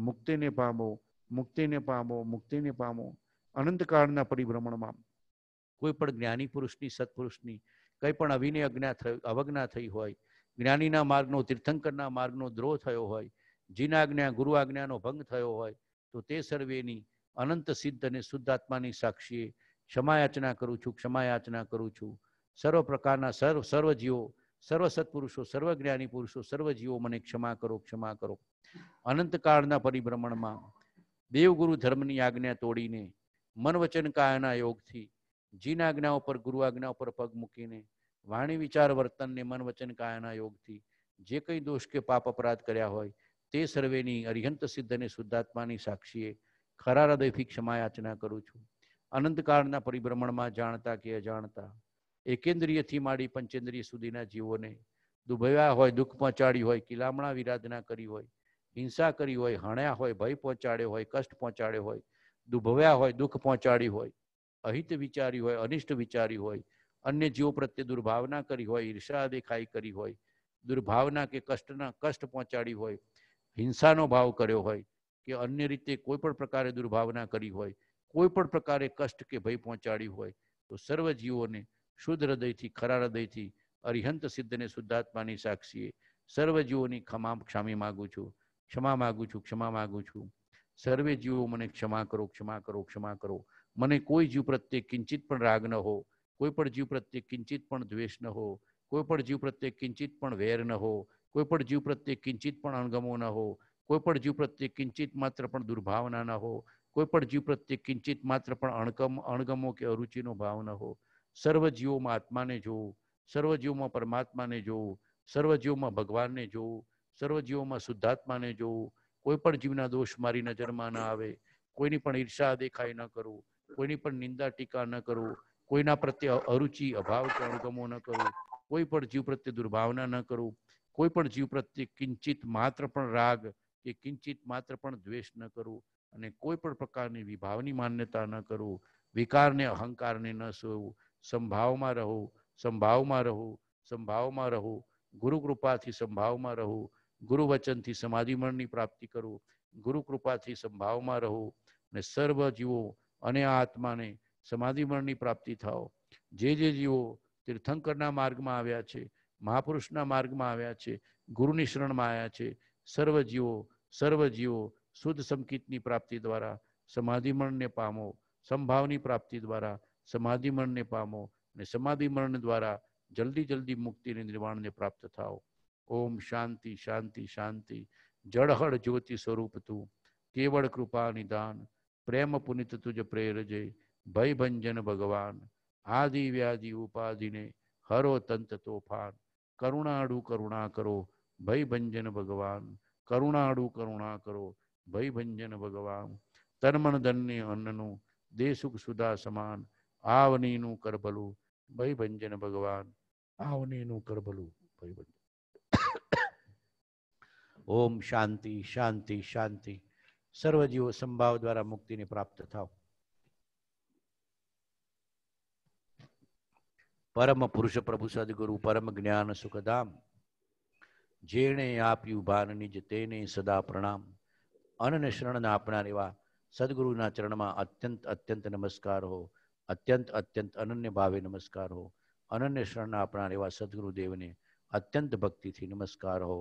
મુક્તિને પામો મુક્તિને પામો મુક્તિને પામો અનંતકાળના પરિભ્રમણમાં કોઈ પણ જ્ઞાની પુરુષની સત્પુરુષની કંઈ પણ અવિનય અજ્ઞા થઈ અવજ્ઞા થઈ હોય જ્ઞાનીના માર્ગનો તીર્થંકરના માર્ગનો દ્રોહ થયો હોય જીનાજ્ઞા ગુરુ આજ્ઞાનો ભંગ થયો હોય તો તે સર્વેની અનંત સિદ્ધ અને શુદ્ધાત્માની સાક્ષીએ ક્ષમાયાચના કરું છું ક્ષમાયાચના કરું છું સર્વ પ્રકારના સર્વ સર્વજીવો સર્વ સત્પુરુષો સર્વજ્ઞાની પુરુષો સર્વજીવો મને ક્ષમા કરો ક્ષમા કરો અનંતકાળના પરિભ્રમણમાં દેવગુરુ ધર્મની આજ્ઞા તોડીને મન વચન કાયાના યોગથી જીન આજ્ઞા ઉપર ગુરુ આજ્ઞા ઉપર પગ મૂકીને વાણી વિચાર વર્તનને મન વચન કાયાના યોગથી જે કંઈ દોષ કે પાપ અપરાધ કર્યા હોય તે સર્વેની અરિહંત સિદ્ધ અને શુદ્ધાત્માની સાક્ષીએ ખરા હૃદયથી ક્ષમા યાચના કરું છું અનંતકાળના પરિભ્રમણમાં જાણતા કે અજાણતા એકેન્દ્રિયથી માંડી પંચેન્દ્રિય સુધીના જીવોને દુભવ્યા હોય દુઃખ પહોંચાડ્યું હોય કિલામણા વિરાધના કરી હોય હિંસા કરી હોય હણ્યા હોય ભય પહોંચાડ્યો હોય કષ્ટ પહોંચાડ્યો હોય દુભવ્યા હોય દુઃખ પહોંચાડ્યું હોય અહિત વિચારી હોય અનિષ્ટ વિચારી હોય અન્ય જીવો પ્રત્યે દુર્ભાવના કરી હોય ઈર્ષા દેખાઈ કરી હોય દુર્ભાવના કે કષ્ટના કષ્ટ પહોંચાડ્યું હોય હિંસાનો ભાવ કર્યો હોય કે અન્ય રીતે કોઈ પણ પ્રકારે દુર્ભાવના કરી હોય કોઈ પણ પ્રકારે કષ્ટ કે ભય પહોંચાડ્યું હોય તો સર્વ જીવોને શુદ્ધ હૃદયથી ખરા હૃદયથી અરિહંત સિદ્ધને શુદ્ધાત્માની સાક્ષીએ સર્વ જીવોની ક્ષમા ક્ષામી માગું છું ક્ષમા માગું છું ક્ષમા માગું છું સર્વે જીવો મને ક્ષમા કરો ક્ષમા કરો ક્ષમા કરો મને કોઈ જીવ પ્રત્યે કિંચિત પણ રાગ ન હો કોઈ પણ જીવ પ્રત્યે કિંચિત પણ દ્વેષ ન હો કોઈ પણ જીવ પ્રત્યે કિંચિત પણ વેર ન હો કોઈ પણ જીવ પ્રત્યે કિંચિત પણ અણગમો ન હો કોઈ પણ જીવ પ્રત્યે કિંચિત માત્ર પણ દુર્ભાવના ન હો કોઈ પણ જીવ પ્રત્યે કિંચિત માત્ર પણ અણગમ અણગમો કે અરુચિનો ભાવ ન હો સર્વ જીવોમાં આત્માને જોવું સર્વ જીવોમાં પરમાત્માને જોવું સર્વ જીવોમાં ભગવાનને જોવું સર્વ જીવોમાં શુદ્ધાત્માને જોવું કોઈ પણ જીવના દોષ મારી નજરમાં ન આવે કોઈની પણ ઈર્ષા દેખાય ન કરવું કોઈની પણ નિંદા ટીકા ન કરવું કોઈના પ્રત્યે અરુચિ અભાવ કે અણગમો ન કરવું કોઈ પણ જીવ પ્રત્યે દુર્ભાવના ન કરવું કોઈ પણ જીવ પ્રત્યે કિંચિત માત્ર પણ રાગ કે કિંચિત માત્ર પણ દ્વેષ ન કરવું અને કોઈ પણ પ્રકારની વિભાવની માન્યતા ન કરવું વિકારને અહંકારને ન સોવું સંભાવમાં રહો સંભાવમાં રહો સંભાવમાં રહો ગુરુ કૃપાથી સંભાવમાં રહો ગુરુ વચનથી સમાધિમણની પ્રાપ્તિ કરો ગુરુ કૃપાથી સંભાવમાં રહો અને સર્વ જીવો અને આત્માને સમાધિમણની પ્રાપ્તિ થાઓ જે જે જીવો તીર્થંકરના માર્ગમાં આવ્યા છે મહાપુરુષના માર્ગમાં આવ્યા છે ગુરુની શરણમાં આવ્યા છે સર્વજીવો સર્વજીવો સર્વ જીવો શુદ્ધ સંકિતની પ્રાપ્તિ દ્વારા સમાધિમરણને પામો સંભાવની પ્રાપ્તિ દ્વારા સમાધિમરણને પામો અને સમાધિમરણ દ્વારા જલ્દી જલ્દી મુક્તિને નિર્વાણને પ્રાપ્ત થાઓ ઓમ શાંતિ શાંતિ શાંતિ જળહળ જ્યોતિ સ્વરૂપ તું કેવળ કૃપા નિદાન પ્રેમ પુનિત તુજ પ્રેરજે ભય ભંજન ભગવાન આદિ વ્યાધિ ઉપાધિને હરો તંત તોફાન કરુણાળુ કરુણા કરો ભંજન ભગવાન કરુણાળુ કરુણા કરો ભંજન ભગવાન તનમન ધન્ય અન્નનું દેસુખ સુધા સમાન આવનીનું કરભલું ભંજન ભગવાન આવનીનું કરભલું ભયભંજન ઓમ શાંતિ શાંતિ શાંતિ સર્વજીવો સંભાવ દ્વારા મુક્તિને પ્રાપ્ત થાવ પરમ પુરુષ પ્રભુ સદગુરુ પરમ જ્ઞાન સુખધામ જેણે આપ્યું ભાન નિજ તેને સદા પ્રણામ અનને શરણને આપનાર એવા સદગુરુના ચરણમાં અત્યંત અત્યંત નમસ્કાર હો અત્યંત અત્યંત અનન્ય ભાવે નમસ્કાર હો અનન્ય શરણ આપનાર એવા સદગુરુદેવને અત્યંત ભક્તિથી નમસ્કાર હો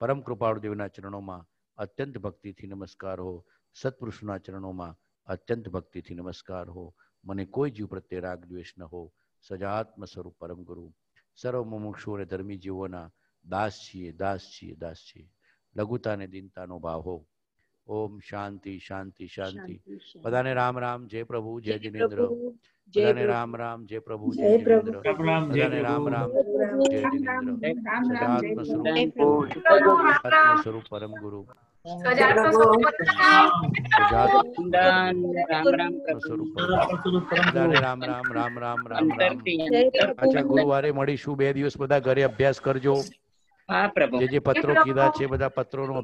પરમ કૃપાળુદેવના ચરણોમાં અત્યંત ભક્તિથી નમસ્કાર હો સત્પુરુષના ચરણોમાં અત્યંત ભક્તિથી નમસ્કાર હો મને કોઈ જીવ પ્રત્યે રાગ દ્વેષ ન હો સજાત્મ સ્વરૂપ પરમ ગુરુ સર્વ મુમુક્ષુ અને ધર્મી જીવોના દાસ છીએ દાસ છીએ દાસ છીએ લઘુતા અને દીનતાનો ભાવ હો ઓમ શાંતિ શાંતિ શાંતિ બધાને રામ રામ જય પ્રભુ જય જિનેન્દ્ર બધાને રામ રામ જય પ્રભુ જય જિનેન્દ્ર બધાને રામ રામ જય જિનેન્દ્ર સદાત્મ સ્વરૂપ સ્વરૂપ પરમ ગુરુ ગુરુવારે મળીશું બે દિવસ બધા ઘરે અભ્યાસ કરજો જે જે પત્રો કીધા છે બધા પત્રો નો